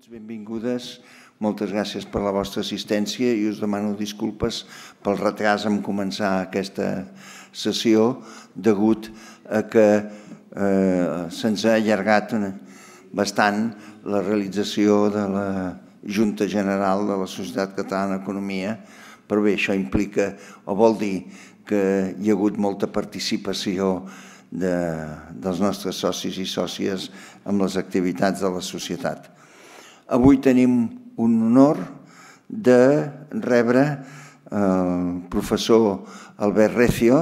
Benvinguts, benvingudes, moltes gràcies per la vostra assistència i us demano disculpes pel retras en començar aquesta sessió degut a que eh, se'ns ha allargat bastant la realització de la Junta General de la Societat Catalana d'Economia, però bé, això implica o vol dir que hi ha hagut molta participació de, dels nostres socis i sòcies amb les activitats de la societat. Avui tenim un honor de rebre el eh, professor Albert Recio,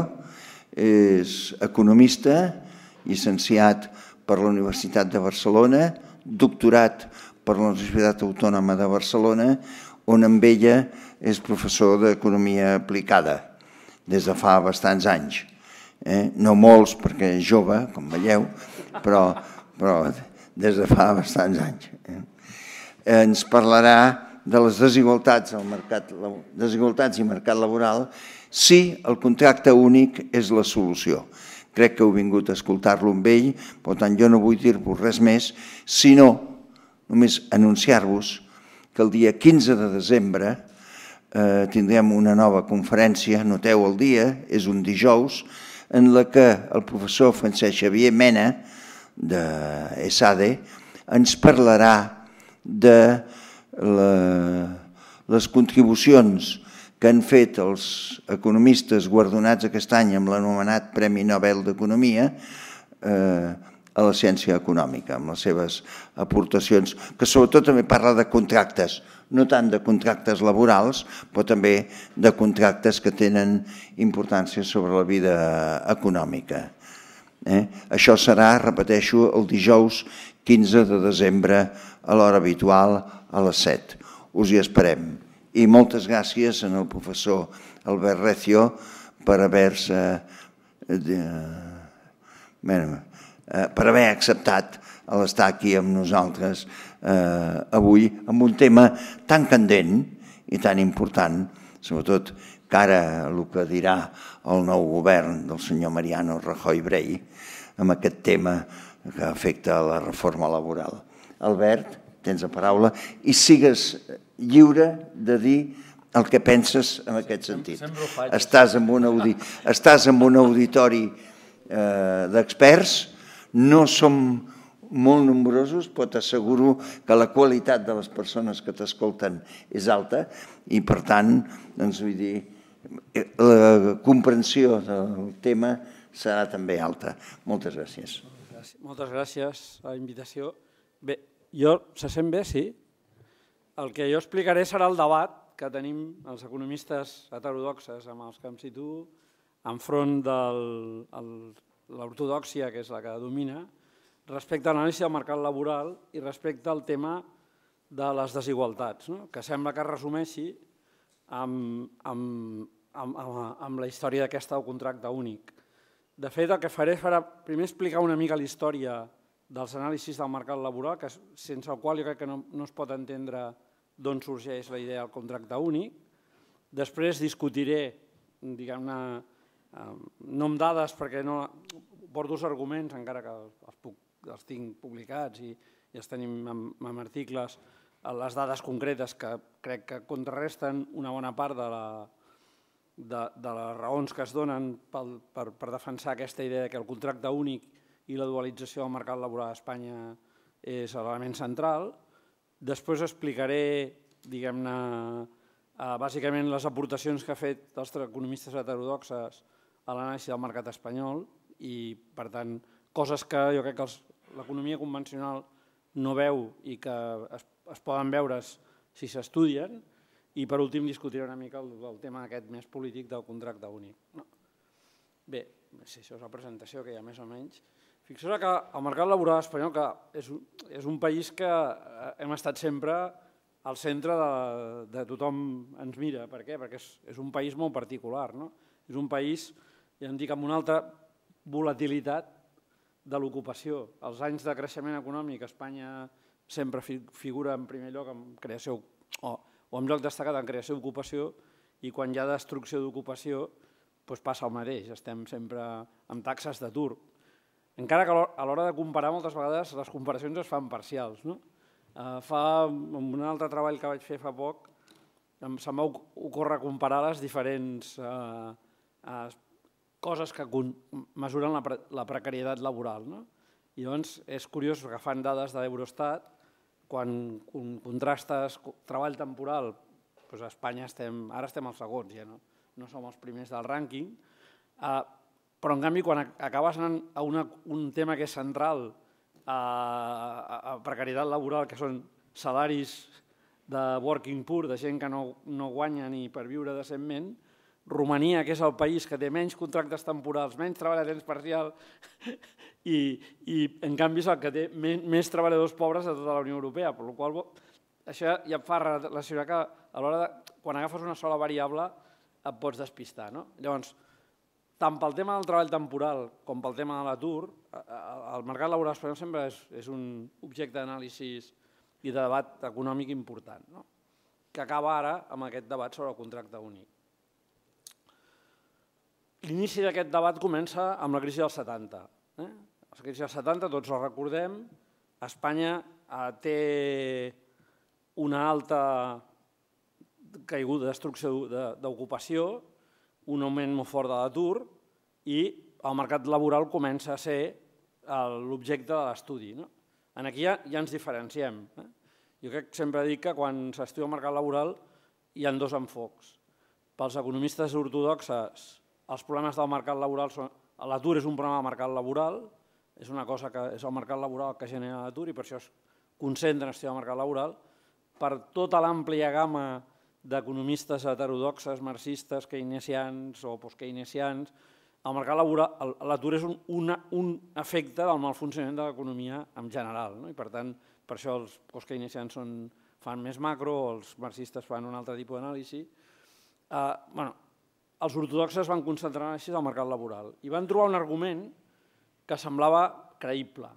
és economista, llicenciat per la Universitat de Barcelona, doctorat per la Universitat Autònoma de Barcelona, on amb ella és professor d'Economia aplicada des de fa bastants anys. Eh? No molts, perquè és jove, com veieu, però, però des de fa bastants anys. Eh? ens parlarà de les desigualtats, al mercat, desigualtats i mercat laboral si el contracte únic és la solució. Crec que heu vingut a escoltar-lo amb ell, per tant jo no vull dir-vos res més, sinó només anunciar-vos que el dia 15 de desembre eh, tindrem una nova conferència, noteu el dia, és un dijous, en la que el professor Francesc Xavier Mena, de SAD ens parlarà de la, les contribucions que han fet els economistes guardonats aquest any amb l'anomenat Premi Nobel d'Economia eh, a la ciència econòmica, amb les seves aportacions, que sobretot també parla de contractes, no tant de contractes laborals, però també de contractes que tenen importància sobre la vida econòmica. Eh? Això serà, repeteixo, el dijous 15 de desembre a l'hora habitual a les 7. Us hi esperem. I moltes gràcies al professor Albert Recio per haver-se eh, eh, per haver acceptat l'estar aquí amb nosaltres eh, avui amb un tema tan candent i tan important, sobretot que ara el que dirà el nou govern del senyor Mariano Rajoy Brey amb aquest tema que afecta la reforma laboral. Albert, tens la paraula, i sigues lliure de dir el que penses en aquest sentit. Estàs en un, audi estàs en un auditori eh, d'experts, no som molt nombrosos, però t'asseguro que la qualitat de les persones que t'escolten és alta i, per tant, doncs, vull dir, eh, la comprensió del tema serà també alta. Moltes gràcies. Moltes gràcies a la invitació. Bé, jo, se sent bé, sí? El que jo explicaré serà el debat que tenim els economistes heterodoxes amb els que em situo enfront de l'ortodoxia, que és la que domina, respecte a l'anàlisi del mercat laboral i respecte al tema de les desigualtats, no? que sembla que es resumeixi amb, amb, amb, amb, amb la història d'aquesta del contracte únic. De fet, el que faré serà primer explicar una mica la història dels anàlisis del mercat laboral, que, sense el qual jo crec que no, no es pot entendre d'on sorgeix la idea del contracte únic. Després discutiré, diguem-ne, eh, no amb dades perquè no, porto els arguments, encara que els, puc, els tinc publicats i, i els tenim en amb articles, eh, les dades concretes que crec que contrarresten una bona part de, la, de, de les raons que es donen pel, per, per defensar aquesta idea que el contracte únic i la dualització del mercat laboral a Espanya és l'element central. Després explicaré, diguem-ne, eh, bàsicament les aportacions que ha fet els economistes heterodoxes a l'anàlisi del mercat espanyol i, per tant, coses que jo crec que l'economia convencional no veu i que es, es poden veure si s'estudien i, per últim, discutiré una mica el, el tema aquest més polític del contracte únic. No. Bé, si això és la presentació que hi ha més o menys, Fixeu-vos que el mercat laboral espanyol que és, és un país que eh, hem estat sempre al centre de, de tothom ens mira. Per què? Perquè és, és un país molt particular. No? És un país, ja en dic, amb una altra volatilitat de l'ocupació. Els anys de creixement econòmic Espanya sempre fi, figura en primer lloc en creació o, o en lloc destacat en creació d'ocupació i quan hi ha destrucció d'ocupació doncs passa el mateix, estem sempre amb taxes d'atur encara que a l'hora de comparar, moltes vegades les comparacions es fan parcials. No? Eh, fa, en un altre treball que vaig fer fa poc, em, se m'ocorre comparar les diferents eh, eh, coses que mesuren la, pre la precarietat laboral. No? I llavors és curiós agafant dades de l'Eurostat, quan contrastes treball temporal, doncs a Espanya estem, ara estem als segons, ja no, no som els primers del rànquing, eh, però, en canvi, quan acabes anant a una, un tema que és central a, a precarietat laboral, que són salaris de working poor, de gent que no, no guanya ni per viure decentment, Romania, que és el país que té menys contractes temporals, menys treball a temps parcial, i, i en canvi és el que té més, més treballadors pobres de tota la Unió Europea, per la qual això ja et fa relacionar que a l'hora de, quan agafes una sola variable et pots despistar. No? Llavors, tant pel tema del treball temporal com pel tema de l'atur, el mercat laboral espanyol sempre és, és un objecte d'anàlisi i de debat econòmic important, no? que acaba ara amb aquest debat sobre el contracte únic. L'inici d'aquest debat comença amb la crisi dels 70. Eh? La crisi dels 70, tots la recordem, Espanya eh, té una alta caiguda, destrucció d'ocupació, un augment molt fort de l'atur i el mercat laboral comença a ser eh, l'objecte de l'estudi. No? En aquí ja, ja ens diferenciem. Eh? Jo crec que sempre dic que quan s'estudia el mercat laboral hi han dos enfocs. Pels economistes ortodoxes, els problemes del mercat laboral són... L'atur és un problema del mercat laboral, és una cosa que és el mercat laboral que genera l'atur i per això es concentra en estudiar el mercat laboral. Per tota l'àmplia gamma d'economistes heterodoxes, marxistes, keynesians o postkeynesians, el mercat laboral, l'atur és un, una, un efecte del mal funcionament de l'economia en general. No? I per tant, per això els postkeynesians són, fan més macro, els marxistes fan un altre tipus d'anàlisi. Eh, bueno, els ortodoxes van concentrar en així el mercat laboral i van trobar un argument que semblava creïble,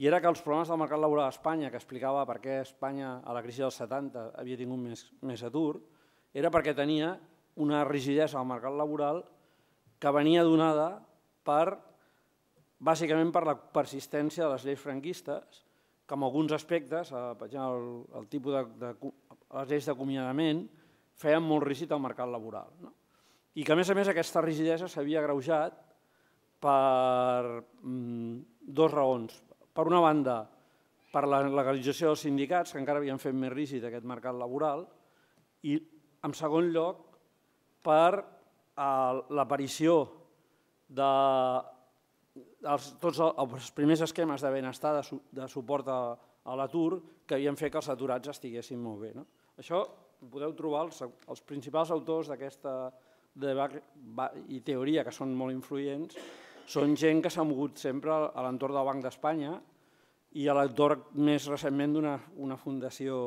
i era que els problemes del mercat laboral a Espanya, que explicava per què Espanya a la crisi dels 70 havia tingut més, més atur, era perquè tenia una rigidesa al mercat laboral que venia donada per, bàsicament per la persistència de les lleis franquistes, que en alguns aspectes, eh, per exemple, el, el tipus de, de, les lleis d'acomiadament, feien molt rígid el mercat laboral. No? I que, a més a més, aquesta rigidesa s'havia greujat per mm, dos raons. Per una banda, per la legalització dels sindicats, que encara havien fet més rígid aquest mercat laboral, i en segon lloc, per eh, l'aparició de els, tots els primers esquemes de benestar de, de suport a, a l'atur que havien fet que els aturats estiguessin molt bé. No? Això podeu trobar els, els principals autors d'aquesta debat i teoria, que són molt influents, són gent que s'ha mogut sempre a l'entorn del Banc d'Espanya i a l'entorn més recentment d'una una fundació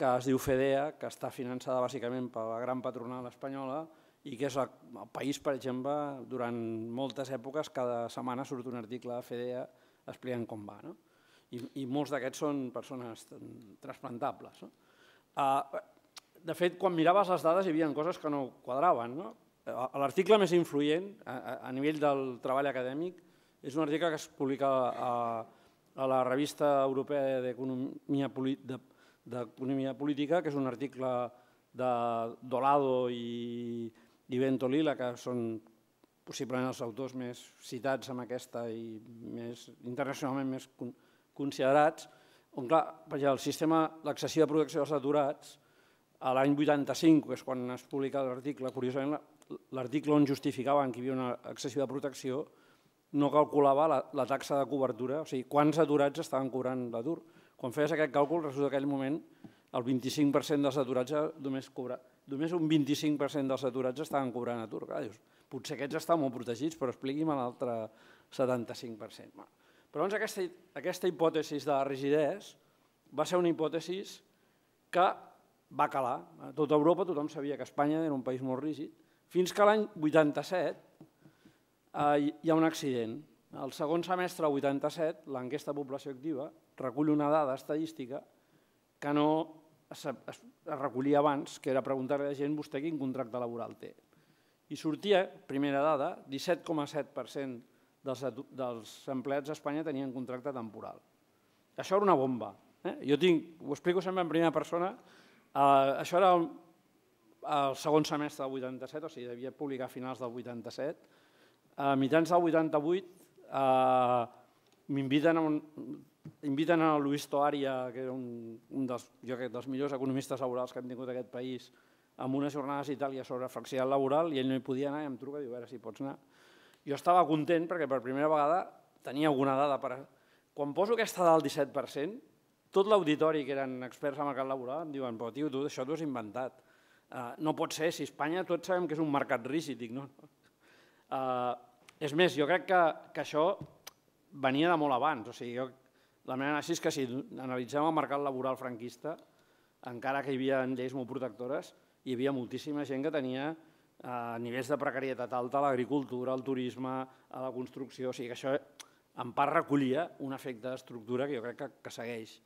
que es diu FEDEA, que està finançada bàsicament per la gran patronal espanyola i que és el país, per exemple, durant moltes èpoques, cada setmana surt un article de FEDEA explicant com va. No? I, I molts d'aquests són persones trasplantables. No? Uh, de fet, quan miraves les dades hi havia coses que no quadraven. No? Eh, l'article més influent a, nivell del treball acadèmic és un article que es publica a, a la revista europea d'Economia Política, que és un article de Dolado i, i Ventolila, que són possiblement els autors més citats amb aquesta i més, internacionalment més considerats, on clar, el sistema d'accessió de protecció dels aturats, a l'any 85, que és quan es publica l'article, curiosament l'article on justificaven que hi havia una excessiva protecció no calculava la, la taxa de cobertura, o sigui, quants aturats estaven cobrant l'atur. Quan feies aquest càlcul, resulta que en aquell moment el 25% dels aturats eh, només, cobra, només un 25% dels aturats estaven cobrant atur. potser aquests estan molt protegits, però expliqui'm l'altre 75%. Però aquesta, aquesta hipòtesi de la rigidesa va ser una hipòtesi que va calar. A tota Europa tothom sabia que Espanya era un país molt rígid fins que l'any 87 eh, hi ha un accident. Al segon semestre 87, l'enquesta població activa recull una dada estadística que no es, es, recollia abans, que era preguntar a la gent vostè quin contracte laboral té. I sortia, primera dada, 17,7% dels, dels empleats a Espanya tenien contracte temporal. Això era una bomba. Eh? Jo tinc, ho explico sempre en primera persona, eh, això era al segon semestre del 87, o sigui, devia publicar a finals del 87. A mitjans del 88 eh, m'inviten a un, inviten a Luis Toaria, que era un, un dels, jo crec, dels millors economistes laborals que hem tingut aquest país, amb unes jornades a Itàlia sobre flexibilitat laboral i ell no hi podia anar i em truca i diu, a veure si pots anar. Jo estava content perquè per primera vegada tenia alguna dada. Per... Quan poso aquesta dada al 17%, tot l'auditori que eren experts el mercat laboral em diuen, però tio, tu això t'ho has inventat. Eh, no pot ser, si Espanya tots sabem que és un mercat rígid. no, no. Uh, és més, jo crec que, que això venia de molt abans. O sigui, jo, la meva anàlisi és que si analitzem el mercat laboral franquista, encara que hi havia lleis molt protectores, hi havia moltíssima gent que tenia eh, nivells de precarietat alta a l'agricultura, al turisme, a la construcció... O sigui que això en part recollia un efecte d'estructura que jo crec que, que segueix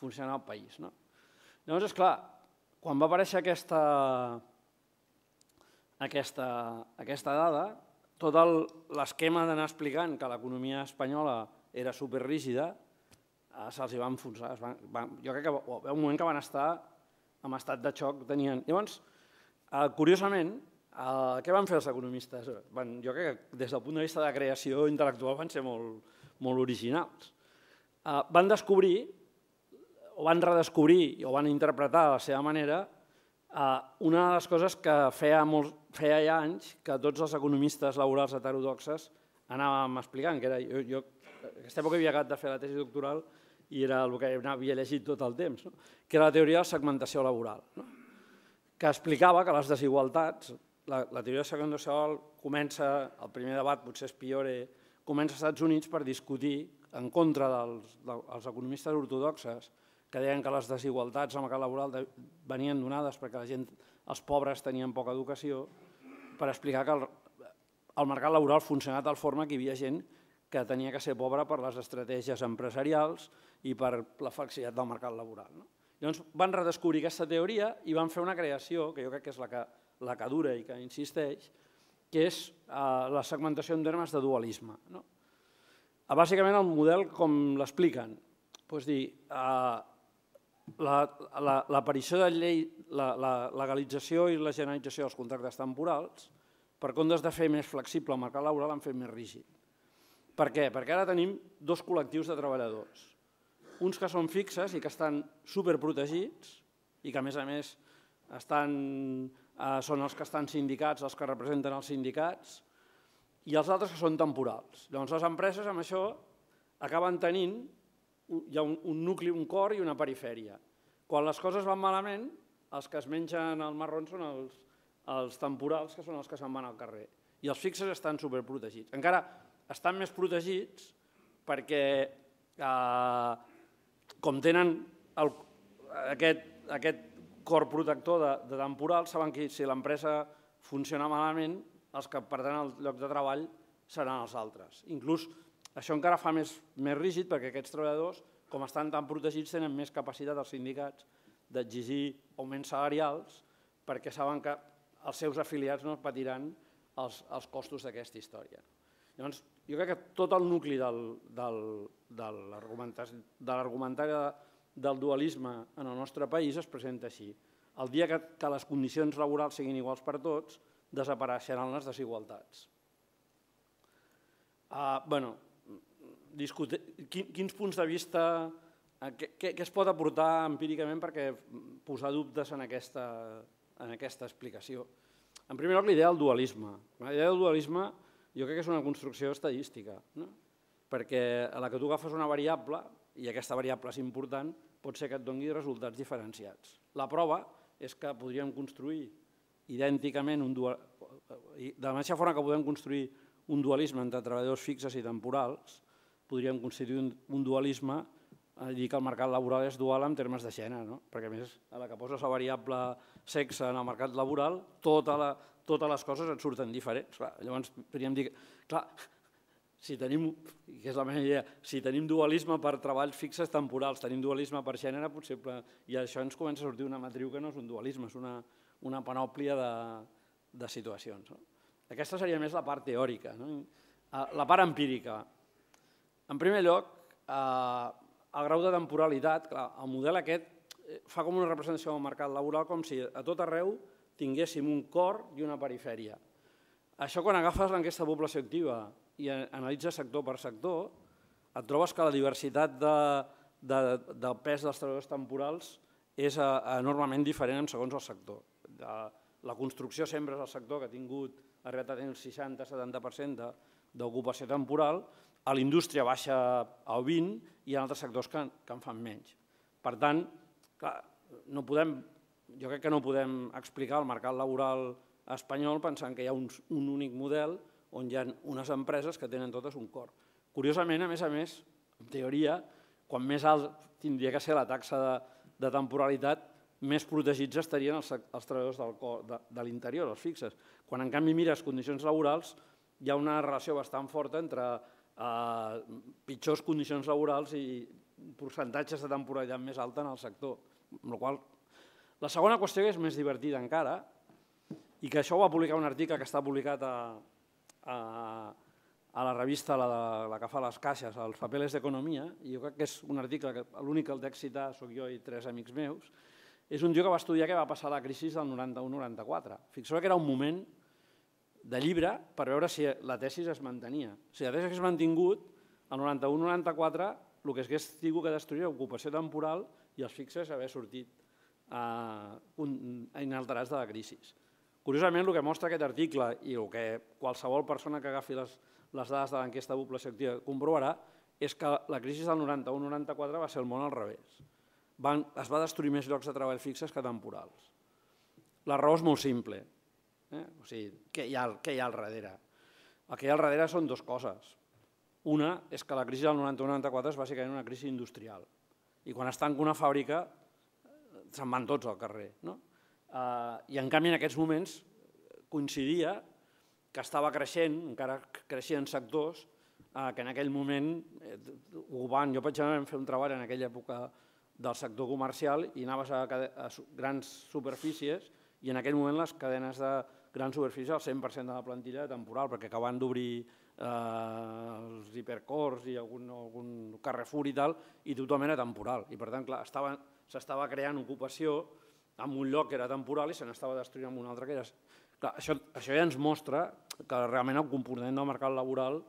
funcionant al país. No? Llavors, és clar, quan va aparèixer aquesta, aquesta, aquesta dada, tot l'esquema d'anar explicant que l'economia espanyola era superrígida eh, se'ls va enfonsar. Es van, van, jo crec que va, un moment que van estar en estat de xoc. Tenien... Llavors, eh, curiosament, eh, què van fer els economistes? Van, jo crec que des del punt de vista de creació intel·lectual van ser molt, molt originals. Eh, van descobrir o van redescobrir o van interpretar de la seva manera eh, una de les coses que feia, molt, feia ja anys que tots els economistes laborals heterodoxes anàvem explicant, que era, jo, jo aquesta època havia acabat de fer la tesi doctoral i era el que havia llegit tot el temps, no? que era la teoria de la segmentació laboral, no? que explicava que les desigualtats, la, la teoria de la segmentació laboral comença, el primer debat potser és Piore, comença als Estats Units per discutir en contra dels, dels economistes ortodoxes que deien que les desigualtats en mercat laboral venien donades perquè la gent, els pobres tenien poca educació, per explicar que el, el mercat laboral funcionava de tal forma que hi havia gent que tenia que ser pobra per les estratègies empresarials i per la flexibilitat del mercat laboral. No? Llavors van redescobrir aquesta teoria i van fer una creació, que jo crec que és la que, la que dura i que insisteix, que és eh, la segmentació en termes de dualisme. No? Eh, bàsicament el model com l'expliquen, doncs dir, eh, l'aparició la, de llei, la, la legalització i la generalització dels contractes temporals, per comptes de fer més flexible el mercat laboral, l'han fet més rígid. Per què? Perquè ara tenim dos col·lectius de treballadors. Uns que són fixes i que estan superprotegits i que, a més a més, estan, eh, són els que estan sindicats, els que representen els sindicats, i els altres que són temporals. Llavors, les empreses amb això acaben tenint hi ha un, un nucli, un cor i una perifèria. Quan les coses van malament, els que es mengen el marron són els, els temporals, que són els que se'n van al carrer. I els fixes estan superprotegits. Encara estan més protegits perquè, eh, com tenen el, aquest, aquest cor protector de, de temporal, saben que si l'empresa funciona malament, els que perdran el lloc de treball seran els altres. Inclús això encara fa més, més rígid perquè aquests treballadors, com estan tan protegits, tenen més capacitat als sindicats d'exigir augments salarials perquè saben que els seus afiliats no patiran els, els costos d'aquesta història. Llavors, jo crec que tot el nucli del, del, de l'argumentari de del dualisme en el nostre país es presenta així. El dia que, que les condicions laborals siguin iguals per tots, desapareixeran les desigualtats. Uh, bueno, quin, quins punts de vista, eh, què, què es pot aportar empíricament perquè posar dubtes en aquesta, en aquesta explicació. En primer lloc, l'idea del dualisme. L'idea del dualisme jo crec que és una construcció estadística, no? perquè a la que tu agafes una variable, i aquesta variable és important, pot ser que et doni resultats diferenciats. La prova és que podríem construir idènticament un dual... de la mateixa forma que podem construir un dualisme entre treballadors fixes i temporals, podríem constituir un, dualisme a eh, dir que el mercat laboral és dual en termes de gènere, no? perquè a més a la que poses la variable sexe en el mercat laboral, tota la, totes les coses et surten diferents. Clar, llavors podríem dir, clar, si tenim, que és la meva idea, si tenim dualisme per treballs fixes temporals, tenim dualisme per gènere, potser, i això ens comença a sortir una matriu que no és un dualisme, és una, una panòplia de, de situacions. No? Aquesta seria més la part teòrica. No? La part empírica, en primer lloc, eh, el grau de temporalitat, clar, el model aquest eh, fa com una representació del mercat laboral com si a tot arreu tinguéssim un cor i una perifèria. Això quan agafes l'enquesta de població activa i analitzes sector per sector, et trobes que la diversitat de, de, del pes dels treballadors temporals és eh, enormement diferent segons el sector. La construcció sempre és el sector que ha tingut, arribat a tenir el 60-70% d'ocupació temporal, a la indústria baixa al 20 i en altres sectors que, que en fan menys. Per tant, clar, no podem, jo crec que no podem explicar el mercat laboral espanyol pensant que hi ha un, un únic model on hi ha unes empreses que tenen totes un cor. Curiosament, a més a més, en teoria, quan més alt tindria que ser la taxa de, de temporalitat, més protegits estarien els, els treballadors del cor, de, de l'interior, els fixes. Quan en canvi mires condicions laborals, hi ha una relació bastant forta entre Eh, pitjors condicions laborals i percentatges de temporalitat més alta en el sector. la qual la segona qüestió que és més divertida encara, i que això ho va publicar un article que està publicat a, a, a la revista la, de, la que fa les caixes, els papers d'economia, i jo crec que és un article que l'únic que el dec citar sóc jo i tres amics meus, és un tio que va estudiar què va passar a la crisi del 91-94. Fixeu que era un moment de llibre per veure si la tesi es mantenia. Si la tesi es mantingut, el 91-94 el que hagués tingut que destruir ocupació temporal i els fixes haver sortit eh, inalterats de la crisi. Curiosament, el que mostra aquest article i el que qualsevol persona que agafi les, les dades de l'enquesta de població activa comprovarà és que la crisi del 91-94 va ser el món al revés. Van, es va destruir més llocs de treball fixes que temporals. La raó és molt simple. Eh? O sigui, què hi, ha, què hi ha al darrere? El que hi ha al darrere són dues coses. Una és que la crisi del 91-94 és bàsicament una crisi industrial. I quan es tanca una fàbrica, eh, se'n van tots al carrer. No? Eh, I en canvi, en aquests moments, coincidia que estava creixent, encara creixien sectors, eh, que en aquell moment, eh, ho van, jo vaig fer un treball en aquella època del sector comercial i anaves a, a grans superfícies i en aquell moment les cadenes de, gran superfície al 100% de la plantilla temporal, perquè acaben d'obrir eh, els hipercors i algun, algun Carrefour i tal, i tothom era temporal. I per tant, clar, s'estava creant ocupació en un lloc que era temporal i se n'estava destruint en un altre que era... Clar, això, això ja ens mostra que realment el component del mercat laboral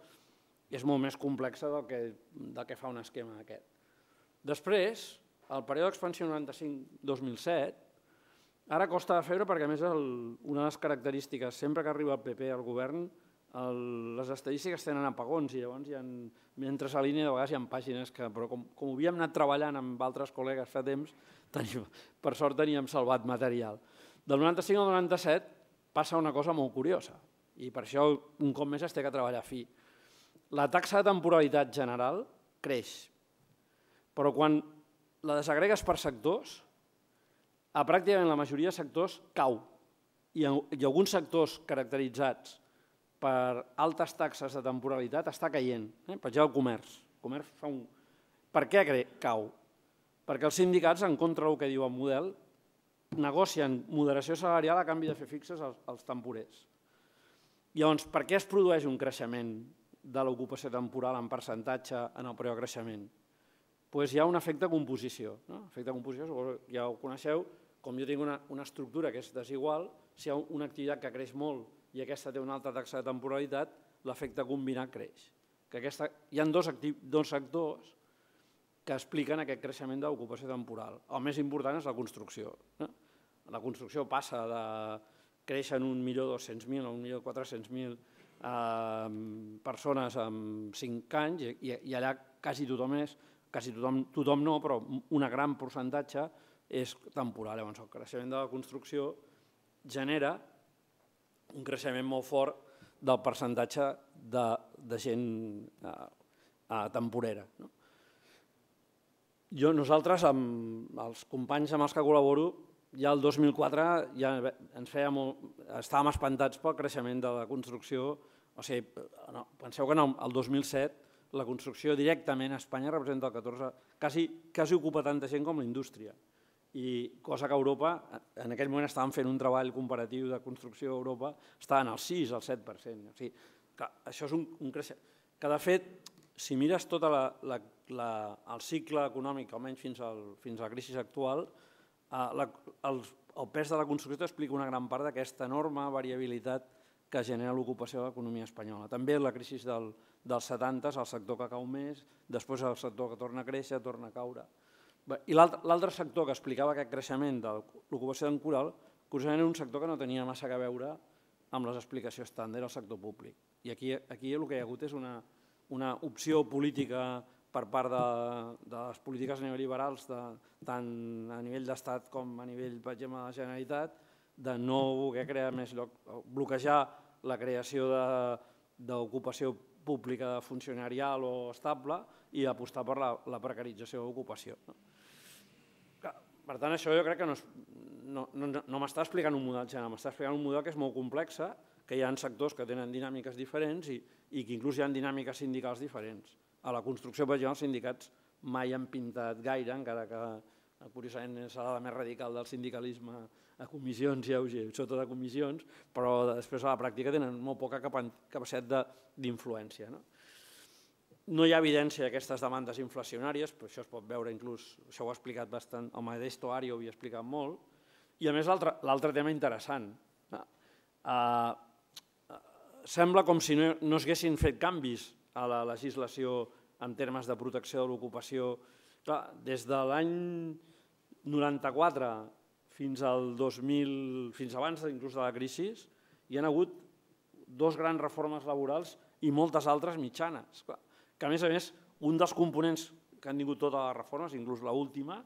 és molt més complexa del que, del que fa un esquema aquest. Després, el període d'expansió 95-2007, Ara costa de fer-ho perquè, a més, el, una de les característiques, sempre que arriba el PP al govern, el, les estadístiques tenen apagons i llavors hi ha, mentre a línia de vegades hi ha pàgines que, però com, com ho havíem anat treballant amb altres col·legues fa temps, tenim, per sort teníem salvat material. Del 95 al 97 passa una cosa molt curiosa i per això un cop més es té que treballar fi. La taxa de temporalitat general creix, però quan la desagregues per sectors, a pràcticament la majoria de sectors cau. I, i alguns sectors caracteritzats per altes taxes de temporalitat està caient. Eh? Per exemple, el comerç. El comerç fa un... Per què cau? Perquè els sindicats, en contra del que diu el model, negocien moderació salarial a canvi de fer fixes als, als temporers. Llavors, per què es produeix un creixement de l'ocupació temporal en percentatge en el preu creixement? doncs hi ha un efecte composició. No? Efecte composició, ja ho coneixeu, com jo tinc una, una estructura que és desigual, si hi ha una activitat que creix molt i aquesta té una alta taxa de temporalitat, l'efecte combinat creix. Que aquesta, hi ha dos, activ, dos sectors que expliquen aquest creixement d'ocupació temporal. El més important és la construcció. No? La construcció passa de créixer en un milió 200.000 o un milió 400.000 eh, persones en 5 anys i, i allà quasi tothom és quasi tothom, tothom no, però un gran percentatge és temporal. Llavors, el creixement de la construcció genera un creixement molt fort del percentatge de, de gent eh, eh, temporera. No? Jo, nosaltres, amb els companys amb els que col·laboro, ja el 2004 ja ens feia molt, estàvem espantats pel creixement de la construcció. O sigui, no, penseu que no, el 2007 la construcció directament a Espanya representa el 14, quasi, quasi ocupa tanta gent com la indústria. I cosa que a Europa, en aquell moment estaven fent un treball comparatiu de construcció a Europa, estaven al 6, al 7%. O sigui, que això és un, un creixement. Que de fet, si mires tot la, la, la, el cicle econòmic, almenys fins, al, fins a la crisi actual, eh, la, el, el pes de la construcció explica una gran part d'aquesta enorme variabilitat que genera l'ocupació de l'economia espanyola. També la crisi del, dels 70, el sector que cau més, després el sector que torna a créixer, torna a caure. I l'altre sector que explicava aquest creixement de l'ocupació d'en Coral, curiosament era un sector que no tenia massa a veure amb les explicacions estàndard del sector públic. I aquí, aquí el que hi ha hagut és una, una opció política per part de, de les polítiques neoliberals, de, tant a nivell d'estat com a nivell, per exemple, de la Generalitat, de no voler crear més lloc, bloquejar la creació d'ocupació pública funcionarial o estable i apostar per la, la precarització d'ocupació. No? Per tant, això jo crec que no, és, no, no, no m'està explicant un model general, m'està explicant un model que és molt complex, eh? que hi ha sectors que tenen dinàmiques diferents i, i que inclús hi ha dinàmiques sindicals diferents. A la construcció, per exemple, els sindicats mai han pintat gaire, encara que curiosament és la més radical del sindicalisme a comissions i a UG, sota de comissions, però després a la pràctica tenen molt poca capacitat d'influència. No? no hi ha evidència d'aquestes demandes inflacionàries, però això es pot veure inclús, això ho ha explicat bastant, el mateix Toari ho havia explicat molt, i a més l'altre tema interessant. No? Eh, sembla com si no, no s'haguessin fet canvis a la legislació en termes de protecció de l'ocupació Clar, des de l'any 94 fins al 2000, fins abans inclús de la crisi, hi han hagut dos grans reformes laborals i moltes altres mitjanes. Clar, que a més a més, un dels components que han tingut totes les reformes, inclús la última,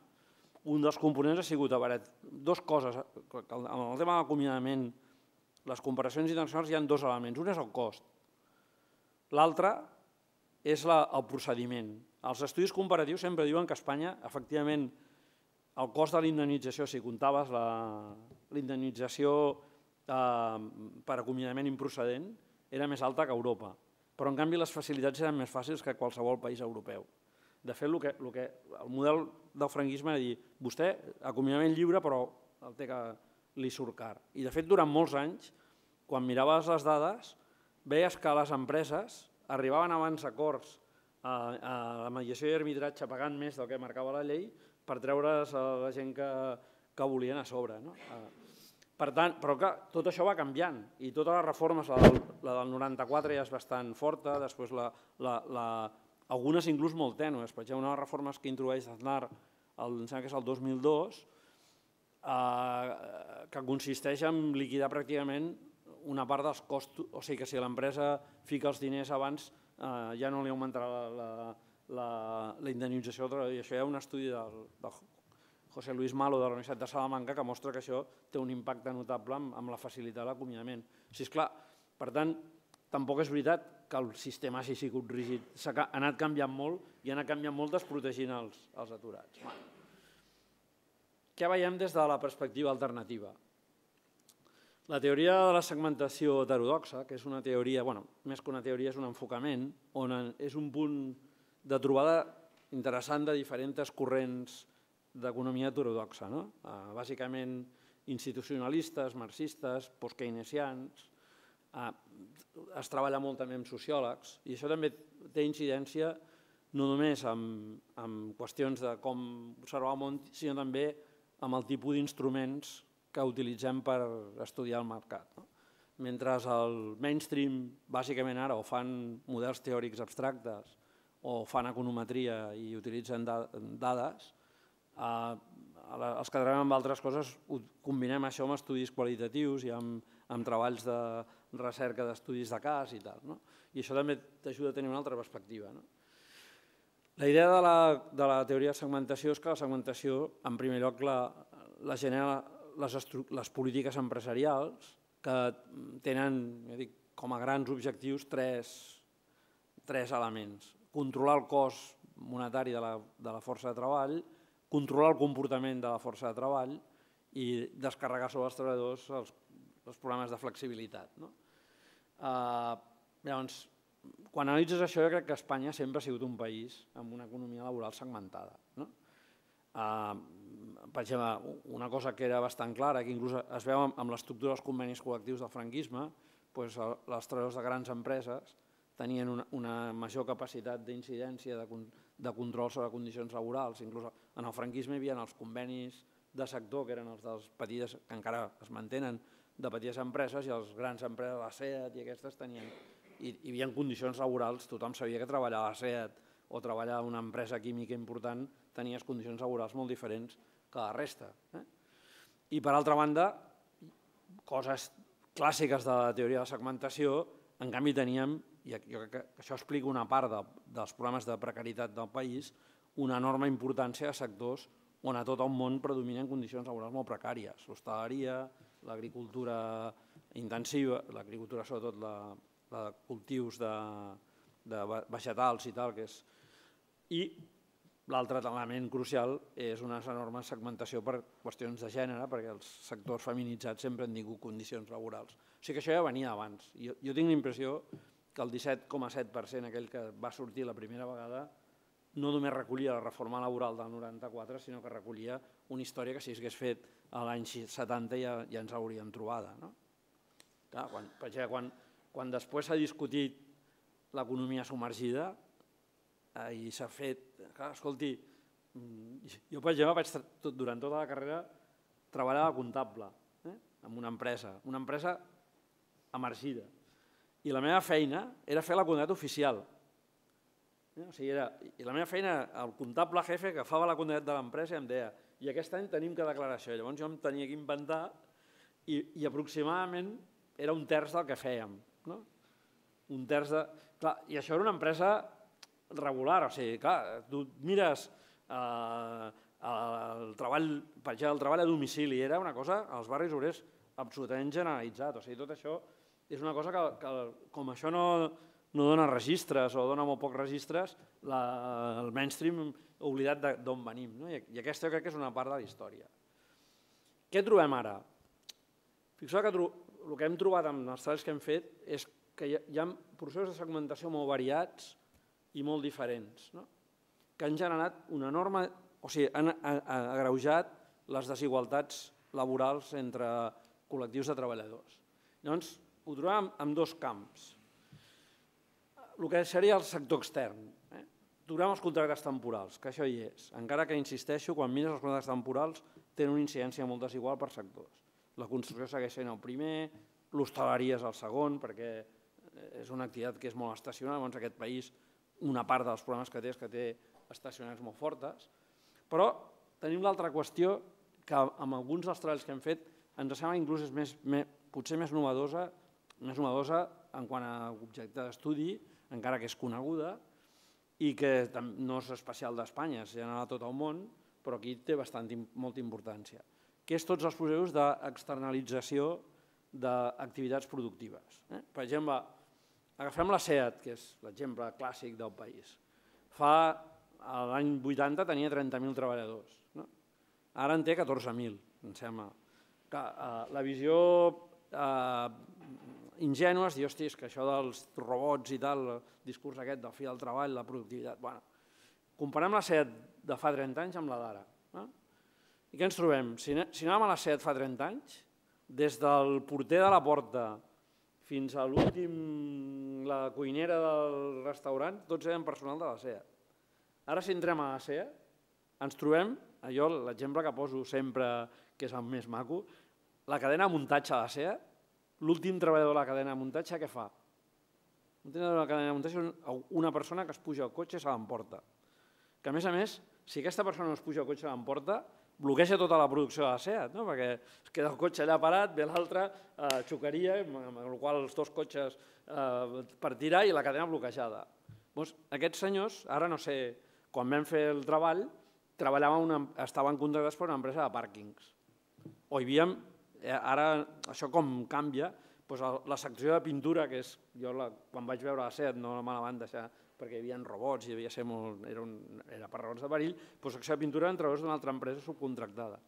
un dels components ha sigut avarat. Dos coses, en el tema de l'acomiadament, les comparacions internacionals hi ha dos elements. Un és el cost, l'altre és la, el procediment. Els estudis comparatius sempre diuen que a Espanya, efectivament, el cost de l'indemnització, si comptaves la, eh, per acomiadament improcedent, era més alta que a Europa. Però, en canvi, les facilitats eren més fàcils que a qualsevol país europeu. De fet, el, que, el, que, el model del franquisme era dir vostè, acomiadament lliure, però el té que li surt car. I, de fet, durant molts anys, quan miraves les dades, veies que les empreses arribaven abans acords a, a la mediació i arbitratge pagant més del que marcava la llei per treure's a la gent que, que volien a sobre. No? Per tant, però clar, tot això va canviant i totes les reformes, la del, la del 94 ja és bastant forta, després la, la, la, algunes inclús molt tènues, per exemple, una de les reformes que introdueix Aznar, el, em sembla que és el 2002, eh, que consisteix en liquidar pràcticament una part dels costos, o sigui que si l'empresa fica els diners abans eh, ja no li augmentarà la, la, la, la indemnització. I això hi ha un estudi del, del José Luis Malo de la Universitat de Salamanca que mostra que això té un impacte notable amb, amb la facilitat de l'acomiadament. Sí, és clar. Per tant, tampoc és veritat que el sistema hagi sigut rígid. S'ha anat canviant molt i ha anat canviant molt desprotegint els, els aturats. Bueno. Què veiem des de la perspectiva alternativa? La teoria de la segmentació heterodoxa, que és una teoria, bueno, més que una teoria, és un enfocament, on és un punt de trobada interessant de diferents corrents d'economia heterodoxa. No? Eh, bàsicament, institucionalistes, marxistes, postkeynesians, eh, es treballa molt també amb sociòlegs i això també té incidència no només amb, amb qüestions de com observar el món, sinó també amb el tipus d'instruments que utilitzem per estudiar el mercat. No? Mentre el mainstream, bàsicament ara, o fan models teòrics abstractes o fan econometria i utilitzen dades, eh, els que treballem amb altres coses combinem això amb estudis qualitatius i amb, amb treballs de recerca d'estudis de cas i tal. No? I això també t'ajuda a tenir una altra perspectiva. No? La idea de la, de la teoria de segmentació és que la segmentació, en primer lloc, la, la genera les, les polítiques empresarials que tenen com a grans objectius tres, tres elements. Controlar el cost monetari de la, de la força de treball, controlar el comportament de la força de treball i descarregar sobre els treballadors els, programes problemes de flexibilitat. No? Eh, llavors, quan analitzes això, jo crec que Espanya sempre ha sigut un país amb una economia laboral segmentada. No? Eh, per exemple, una cosa que era bastant clara, que inclús es veu amb, l'estructura dels convenis col·lectius del franquisme, doncs els treballadors de grans empreses tenien una, una major capacitat d'incidència, de, de control sobre condicions laborals. Inclús en el franquisme hi havia els convenis de sector, que eren els dels petites, que encara es mantenen, de petites empreses, i els grans empreses, la SEAT i aquestes, tenien, hi, hi havia condicions laborals, tothom sabia que treballar a la SEAT o treballar a una empresa química important tenies condicions laborals molt diferents que la resta. Eh? I per altra banda, coses clàssiques de la teoria de segmentació, en canvi teníem, i jo crec que això explica una part dels problemes de precarietat del país, una enorme importància a sectors on a tot el món predominen condicions laborals molt precàries, l'hostaleria, l'agricultura intensiva, l'agricultura sobretot la, la de cultius de, de vegetals i tal, que és, i L'altre element crucial és una enorme segmentació per qüestions de gènere, perquè els sectors feminitzats sempre han tingut condicions laborals. O sigui que això ja venia abans. Jo, jo tinc la impressió que el 17,7%, aquell que va sortir la primera vegada, no només recollia la reforma laboral del 94, sinó que recollia una història que si s'hagués fet a l'any 70 ja, ja ens hauríem trobada. No? Clar, quan, quan, quan després s'ha discutit l'economia submergida, Eh, i s'ha fet... Clar, escolti, mm, jo, per exemple, vaig, tot, durant tota la carrera treballava comptable eh? en una empresa, una empresa emergida. I la meva feina era fer la condemnat oficial. Eh? O sigui, era, I la meva feina, el comptable jefe que agafava la condemnat de l'empresa em deia i aquest any tenim que declarar això. Llavors jo em tenia que inventar i, i aproximadament era un terç del que fèiem. No? Un terç de... Clar, I això era una empresa regular, o sigui, clar, tu mires eh, el treball, per exemple, el treball a domicili, era una cosa, als barris obrers, absolutament generalitzat, o sigui, tot això és una cosa que, que com això no, no dona registres o dona molt pocs registres, la, el mainstream ha oblidat d'on venim, no? I, i aquesta jo crec que és una part de la història. Què trobem ara? Fixeu que el que hem trobat amb els treballs que hem fet és que hi ha, hi ha processos de segmentació molt variats, i molt diferents, no? que han generat una enorme... O sigui, han agreujat les desigualtats laborals entre col·lectius de treballadors. Llavors, ho trobem en dos camps. El que seria el sector extern. Eh? Durant els contractes temporals, que això hi és. Encara que insisteixo, quan mires els contractes temporals tenen una incidència molt desigual per sectors. La construcció segueix sent el primer, l'hostaleria és el segon, perquè eh, és una activitat que és molt estacional, llavors aquest país una part dels problemes que té és que té estacionats molt fortes, però tenim l'altra qüestió que amb alguns dels treballs que hem fet ens sembla inclús és més, més, potser més novedosa, més novedosa en quant a objecte d'estudi, encara que és coneguda, i que no és especial d'Espanya, és general a tot el món, però aquí té bastant, molta importància, que és tots els processos d'externalització d'activitats productives. Eh? Per exemple, Agafem la SEAT, que és l'exemple clàssic del país. Fa l'any 80 tenia 30.000 treballadors, no? ara en té 14.000, em sembla. Que, eh, la visió eh, ingènua és dir, hosti, que això dels robots i tal, el discurs aquest del fi del treball, la productivitat, bueno, comparem la SEAT de fa 30 anys amb la d'ara. No? I què ens trobem? Si, si anàvem a la SEAT fa 30 anys, des del porter de la porta fins a l'últim, la cuinera del restaurant, tots eren personal de la SEA. Ara, si entrem a la SEA, ens trobem, allò, l'exemple que poso sempre, que és el més maco, la cadena de muntatge de la SEA, l'últim treballador de la cadena de muntatge, què fa? Un treballador de la cadena de muntatge és una persona que es puja al cotxe i se l'emporta. Que, a més a més, si aquesta persona no es puja al cotxe i se l'emporta, bloqueja tota la producció de la SEAT, no? perquè es queda el cotxe allà parat, ve l'altre, eh, xocaria, amb el qual els dos cotxes eh, partirà i la cadena bloquejada. Doncs aquests senyors, ara no sé, quan vam fer el treball, treballava una, estaven contractats per una empresa de pàrquings. O hi havia, eh, ara això com canvia, doncs la, la secció de pintura, que és, jo la, quan vaig veure la SEAT no me la van deixar perquè hi havia robots, i havia ser molt, era, un, era per raons de perill, doncs aquesta pintura entre entra d'una altra empresa subcontractada.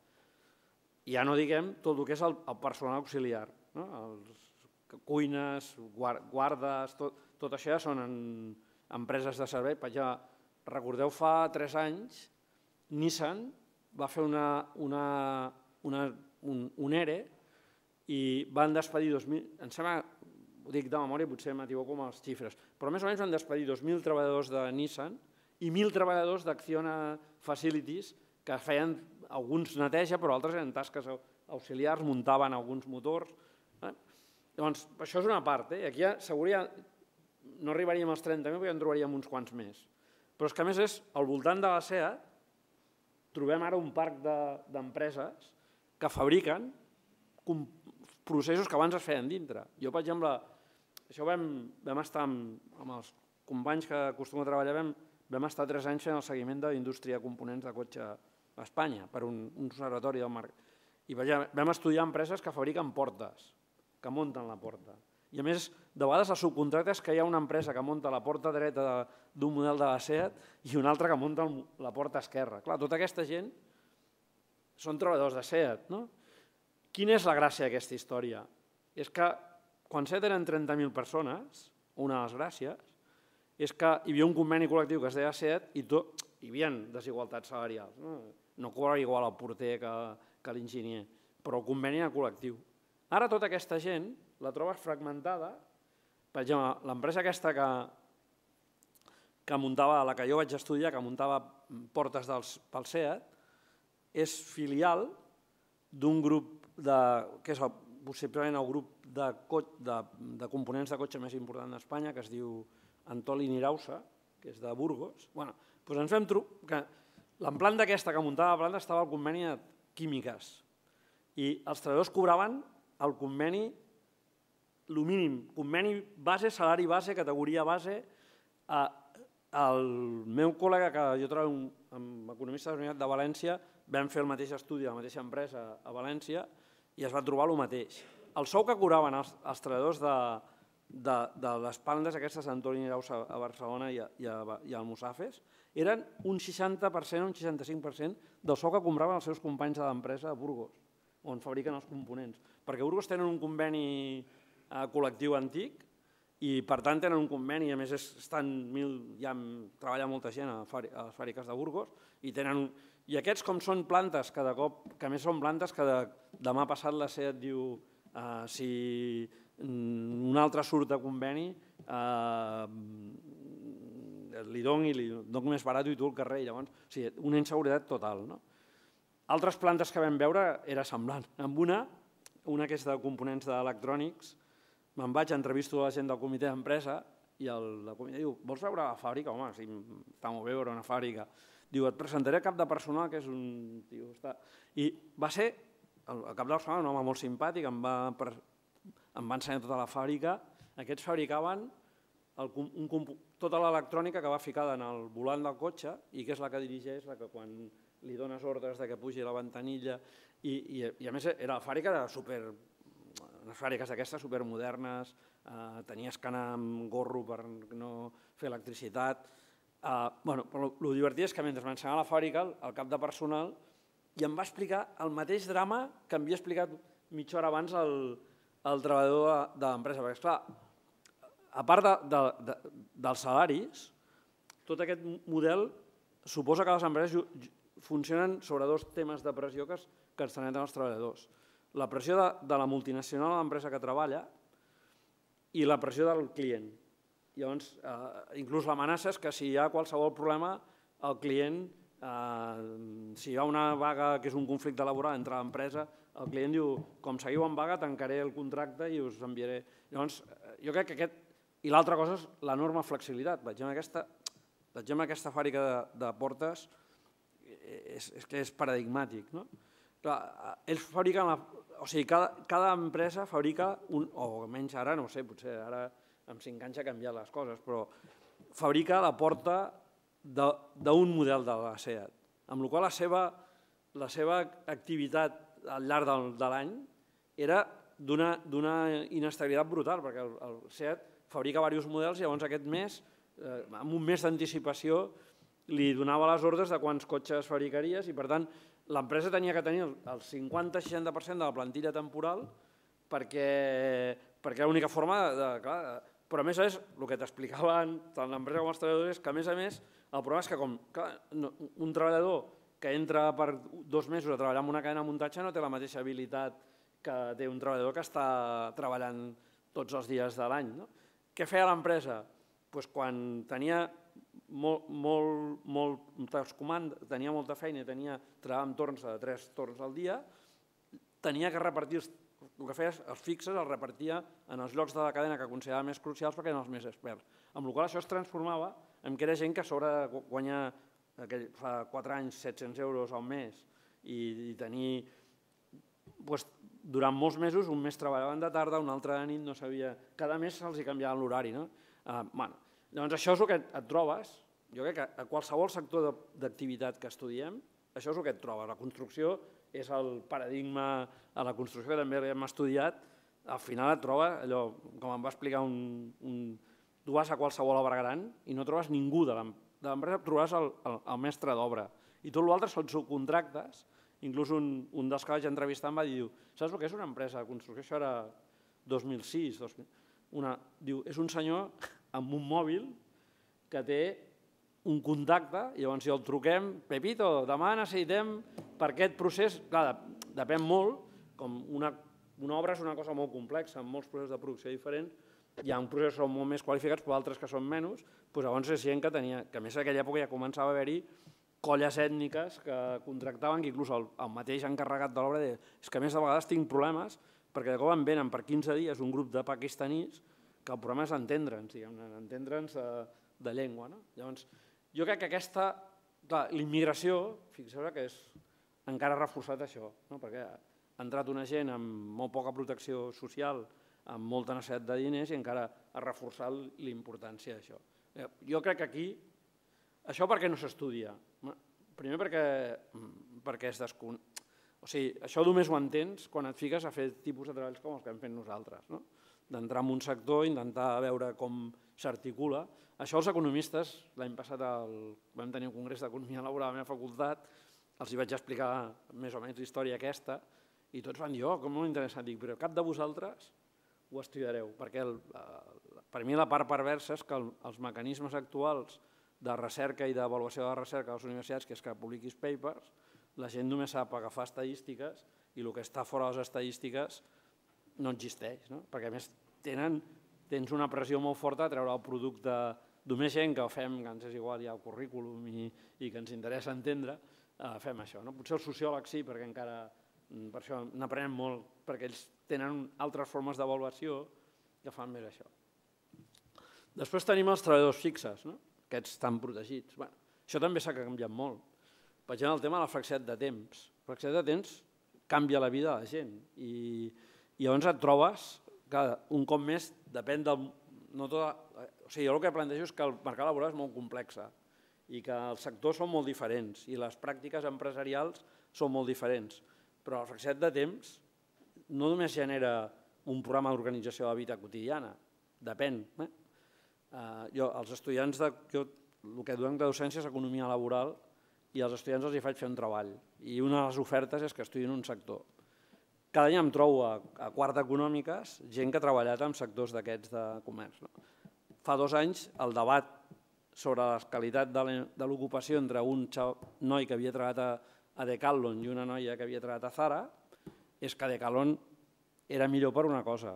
I ja no diguem tot el que és el, el personal auxiliar, no? els cuines, guardes, tot, tot això ja són en empreses de servei. Per ja, recordeu, fa tres anys, Nissan va fer una, una, una, un, un ERE i van despedir 2.000, em sembla ho dic de memòria, potser m'equivoco amb les xifres, però més o menys van despedir 2.000 treballadors de Nissan i 1.000 treballadors d'Acciona Facilities que feien alguns neteja, però altres eren tasques auxiliars, muntaven alguns motors. Eh? Llavors, això és una part, eh? aquí ja, segur ja no arribaríem als 30.000, perquè en trobaríem uns quants més. Però és que a més és, al voltant de la SEAT, trobem ara un parc d'empreses de, que fabriquen processos que abans es feien dintre. Jo, per exemple, això ho vam, vam estar amb, amb els companys que acostumo a treballar, vam, vam estar tres anys en el seguiment de indústria components de cotxe a Espanya per un, un observatori del mercat. I vaja, vam estudiar empreses que fabriquen portes, que munten la porta. I a més, de vegades el subcontracte és que hi ha una empresa que munta la porta dreta d'un model de la SEAT i una altra que munta la porta esquerra. Clar, tota aquesta gent són treballadors de SEAT, no? Quina és la gràcia d'aquesta història? És que quan set eren 30.000 persones, una de les gràcies, és que hi havia un conveni col·lectiu que es deia set i tot, hi havia desigualtats salarials. No, no cobrava igual el porter que, que l'enginyer, però el conveni era col·lectiu. Ara tota aquesta gent la trobes fragmentada. Per exemple, l'empresa aquesta que, que muntava, la que jo vaig estudiar, que muntava portes dels, pel SEAT, és filial d'un grup de, que és el, possiblement el grup de, de, de components de cotxe més important d'Espanya, que es diu Antoli Nirausa, que és de Burgos. Bueno, doncs ens vam trobar que l'emplant d'aquesta que muntava la planta estava al conveni de químiques i els treballadors cobraven el conveni, el mínim, conveni base, salari base, categoria base. a, el meu col·lega que jo treballo amb economista de la Universitat de València vam fer el mateix estudi a la mateixa empresa a València i es va trobar el mateix el sou que cobraven els, els treballadors de, de, de les pandes aquestes i Niraus a, a Barcelona i, a, i, a, i al Musafes eren un 60% un 65% del sou que compraven els seus companys de l'empresa a Burgos, on fabriquen els components. Perquè Burgos tenen un conveni eh, col·lectiu antic i per tant tenen un conveni, a més estan mil, ja treballa molta gent a, a les fàbriques de Burgos i tenen i aquests com són plantes, cada cop, que més són plantes que de, demà passat la SEAT diu Eh, si un altre surt de conveni, eh, li doni, li doni més barat i tu al carrer. llavors, o sigui, una inseguretat total. No? Altres plantes que vam veure era semblant. Amb una, una que és de components d'electrònics, me'n vaig, entrevisto la gent del comitè d'empresa i el, de comitè diu, vols veure la fàbrica? Home, sí, està molt bé veure una fàbrica. Diu, et presentaré cap de personal, que és un tio... Està... I va ser el, el cap de Barcelona, un home molt simpàtic, em va, per, em va ensenyar tota la fàbrica. Aquests fabricaven el, un, un, tota l'electrònica que va ficada en el volant del cotxe i que és la que dirigeix, la que quan li dones ordres de que pugi la ventanilla i, i, i a més era la fàbrica de super les fàbriques d'aquestes supermodernes, eh, tenies que anar amb gorro per no fer electricitat. Eh, bueno, però el divertit és que mentre m'ensenyava la fàbrica, el, el cap de personal i em va explicar el mateix drama que em havia explicat mitja hora abans el, el treballador de, de l'empresa. Perquè, esclar, a part de, de, de, dels salaris, tot aquest model suposa que les empreses funcionen sobre dos temes de pressió que, es, que ens transmeten els treballadors. La pressió de, de la multinacional a l'empresa que treballa i la pressió del client. Llavors, eh, inclús l'amenaça és que si hi ha qualsevol problema, el client eh, si hi ha una vaga que és un conflicte laboral entre l'empresa, el client diu, com seguiu en vaga, tancaré el contracte i us enviaré... Llavors, jo crec que aquest... I l'altra cosa és l'enorme flexibilitat. Vegem aquesta, vegem aquesta fàbrica de, de portes, és, és que és paradigmàtic. No? Clar, ells fabriquen... La, o sigui, cada, cada empresa fabrica un... O almenys ara, no sé, potser ara amb cinc anys ha canviat les coses, però fabrica la porta d'un model de la SEAT, amb la qual la seva, la seva activitat al llarg del, de l'any era d'una inestabilitat brutal, perquè el, el SEAT fabrica diversos models i llavors aquest mes, eh, amb un mes d'anticipació, li donava les ordres de quants cotxes fabricaries i, per tant, l'empresa tenia que tenir el 50-60% de la plantilla temporal perquè, perquè era l'única forma de... de clar, eh, però a més a més, el que t'explicaven tant l'empresa com els treballadors és que a més a més el problema és que com, clar, no, un treballador que entra per dos mesos a treballar en una cadena de muntatge no té la mateixa habilitat que té un treballador que està treballant tots els dies de l'any. No? Què feia l'empresa? Pues quan tenia molt, molt, moltes comandes, tenia molta feina i tenia treballava amb torns de tres torns al dia, tenia que repartir els, el que feia els fixes els repartia en els llocs de la cadena que considerava més crucials perquè eren els més experts. Amb la qual això es transformava em que gent que a sobre guanya aquell, fa 4 anys 700 euros al mes i, i tenir pues, durant molts mesos, un mes treballaven de tarda, un altre de nit no sabia... Cada mes se'ls canviava l'horari. No? Uh, bueno, llavors això és el que et trobes. Jo crec que a qualsevol sector d'activitat que estudiem, això és el que et trobes. La construcció és el paradigma a la construcció que també hem estudiat. Al final et troba allò, com em va explicar un, un, tu vas a qualsevol obra gran i no trobes ningú de l'empresa, trobaràs el, el, el mestre d'obra. I tot l'altre són subcontractes. Inclús un, un dels que vaig entrevistar em va dir, saps el que és una empresa de construcció? Això era 2006. 2000. Una, diu, és un senyor amb un mòbil que té un contacte, i llavors si el truquem, Pepito, demà necessitem per aquest procés, clar, depèn molt, com una, una obra és una cosa molt complexa, amb molts processos de producció diferents, hi ha un procés que són molt més qualificats, però altres que són menys, doncs llavors és gent que tenia, que a més en aquella època ja començava a haver-hi colles ètniques que contractaven, que inclús el, el mateix encarregat de l'obra deia és que a més de vegades tinc problemes perquè de cop em venen per 15 dies un grup de pakistanis que el problema és entendre'ns, entendre'ns de, de llengua. No? Llavors, jo crec que aquesta, l'immigració, fixeu-vos que és encara reforçat això, no? perquè ha entrat una gent amb molt poca protecció social, amb molta necessitat de diners i encara a reforçar l'importància d'això. Eh, jo crec que aquí, això perquè no s'estudia, primer perquè, mm, perquè és descon... O sigui, això només ho entens quan et fiques a fer tipus de treballs com els que hem fet nosaltres, no? d'entrar en un sector, intentar veure com s'articula. Això els economistes, l'any passat el, vam tenir un congrés d'economia laboral a la meva facultat, els hi vaig explicar més o menys la història aquesta, i tots van dir, oh, com molt interessant. Dic, però cap de vosaltres ho estudiareu, perquè el, eh, per mi la part perversa és que el, els mecanismes actuals de recerca i d'avaluació de la recerca a les universitats, que és que publiquis papers, la gent només sap agafar estadístiques i el que està fora de les estadístiques no existeix, no? perquè a més tenen, tens una pressió molt forta a treure el producte només gent que ho fem, que ens és igual ha el currículum i, i que ens interessa entendre, eh, fem això. No? Potser el sociòlegs sí, perquè encara Mm, per això n'aprenem molt, perquè ells tenen altres formes d'avaluació que fan més això. Després tenim els treballadors fixes, no? aquests estan protegits. Bueno, això també s'ha canviat molt. Per exemple, el tema de la flexibilitat de temps. La flexibilitat de temps canvia la vida de la gent i, i llavors et trobes que un cop més depèn del... No tota, o sigui, jo el que plantejo és que el mercat laboral és molt complex eh? i que els sectors són molt diferents i les pràctiques empresarials són molt diferents. Però el fracset de temps no només genera un programa d'organització de la vida quotidiana, depèn. Eh? eh? jo, els estudiants, de, jo, el que donem de docència és economia laboral i als estudiants els hi faig fer un treball. I una de les ofertes és que estudien un sector. Cada any em trobo a, a quart d'econòmiques gent que ha treballat en sectors d'aquests de comerç. No? Fa dos anys el debat sobre la qualitat de l'ocupació entre un noi que havia treballat a a Decathlon i una noia que havia treballat a Zara és que Decathlon era millor per una cosa,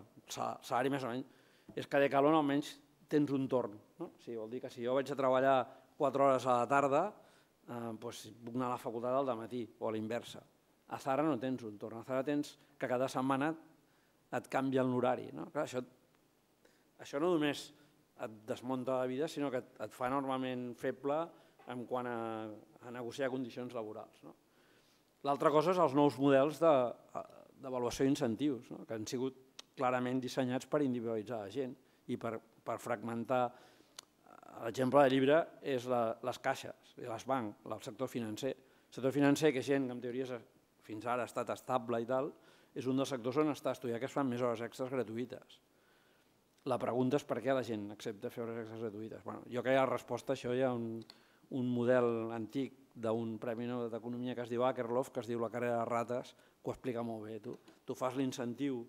salari més o menys, és que Decathlon almenys tens un torn. No? O sigui, vol dir que si jo vaig a treballar 4 hores a la tarda, eh, doncs puc anar a la facultat al matí o a l'inversa. A Zara no tens un torn, a Zara tens que cada setmana et canvia l'horari. No? Clar, això, això no només et desmunta la vida, sinó que et, et fa normalment feble en quant a, a negociar condicions laborals. No? L'altra cosa és els nous models d'avaluació d'incentius, no? que han sigut clarament dissenyats per individualitzar la gent i per, per fragmentar. L'exemple de llibre és la, les caixes, les bancs, el sector financer. El sector financer, que gent que en teoria fins ara ha estat estable i tal, és un dels sectors on està estudiat que es fan més hores extres gratuïtes. La pregunta és per què la gent accepta fer hores extres gratuïtes. Bueno, jo crec que la resposta a això hi ha un, un model antic d'un Premi Nobel d'Economia que es diu Akerlof, que es diu La carrera de rates, que ho explica molt bé. Tu, tu fas l'incentiu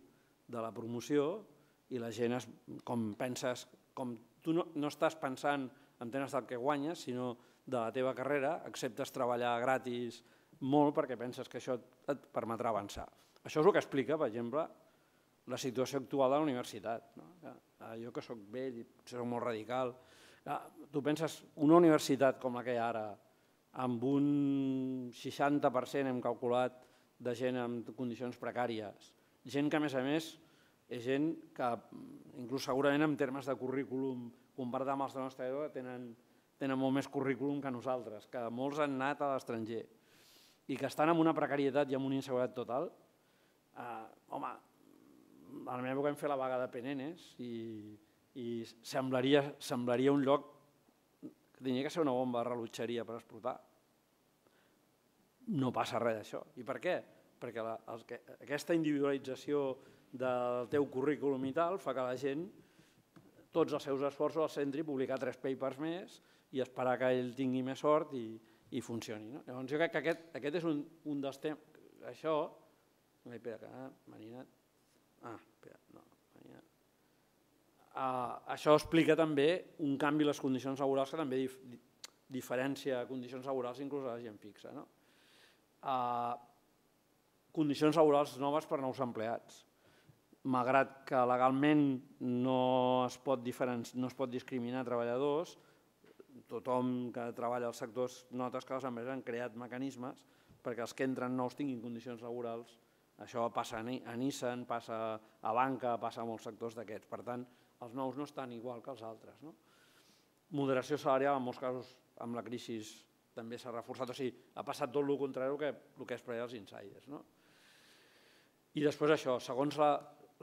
de la promoció i la gent, es, com penses, com tu no, no estàs pensant en temes del que guanyes, sinó de la teva carrera, acceptes treballar gratis molt perquè penses que això et permetrà avançar. Això és el que explica, per exemple, la situació actual de la universitat. No? Ah, jo que sóc vell, i soc molt radical, ah, tu penses una universitat com la que hi ha ara amb un 60% hem calculat de gent amb condicions precàries, gent que a més a més és gent que inclús segurament en termes de currículum comparat amb els de nostra edat tenen, tenen molt més currículum que nosaltres, que molts han anat a l'estranger i que estan amb una precarietat i amb una inseguretat total, eh, home, a la meva època hem fet la vaga de Penenes i, i semblaria, semblaria un lloc tenia que ser una bomba de rellotgeria per explotar. No passa res d'això. I per què? Perquè la, el que, aquesta individualització del teu currículum i tal fa que la gent tots els seus esforços al centre, publicar tres papers més i esperar que ell tingui més sort i, i funcioni. No? Llavors jo crec que aquest, aquest és un, un dels temes... Això... Ai, espera, que... Ah, Marina... Ah, espera, no. Ah, això explica també un canvi en les condicions laborals que també dif diferència condicions laborals inclús a la gent fixa. No? Eh, condicions laborals noves per nous empleats. Malgrat que legalment no es pot, no es pot discriminar treballadors, tothom que treballa als sectors notes que les empreses han creat mecanismes perquè els que entren nous tinguin condicions laborals. Això passa a Nissan, passa a banca, passa a molts sectors d'aquests. Per tant, els nous no estan igual que els altres. No? Moderació salarial, en molts casos, amb la crisi també s'ha reforçat, o sigui, ha passat tot el contrari que el que es preia als insiders. No? I després això, segons la,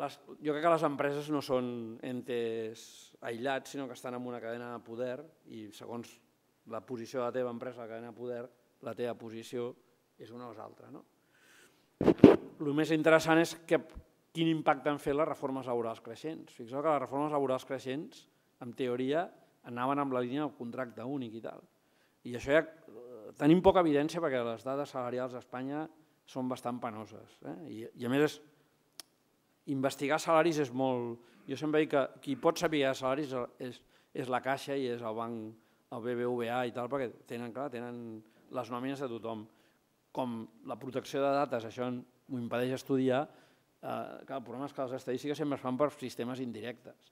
les, jo crec que les empreses no són entes aïllats, sinó que estan en una cadena de poder i segons la posició de la teva empresa, la cadena de poder, la teva posició és una o l'altra. No? El més interessant és que quin impacte han fet les reformes laborals creixents. Fixeu que les reformes laborals creixents, en teoria, anaven amb la línia del contracte únic i tal. I això ja eh, tenim poca evidència perquè les dades salarials d'Espanya són bastant penoses. Eh? I, I a més, és, investigar salaris és molt... Jo sempre dic que qui pot saber salaris és, és la Caixa i és el banc, el BBVA i tal, perquè tenen, clar, tenen les nòmines de tothom. Com la protecció de dates, això m'ho impedeix estudiar, eh, el problema és que les estadístiques sempre es fan per sistemes indirectes.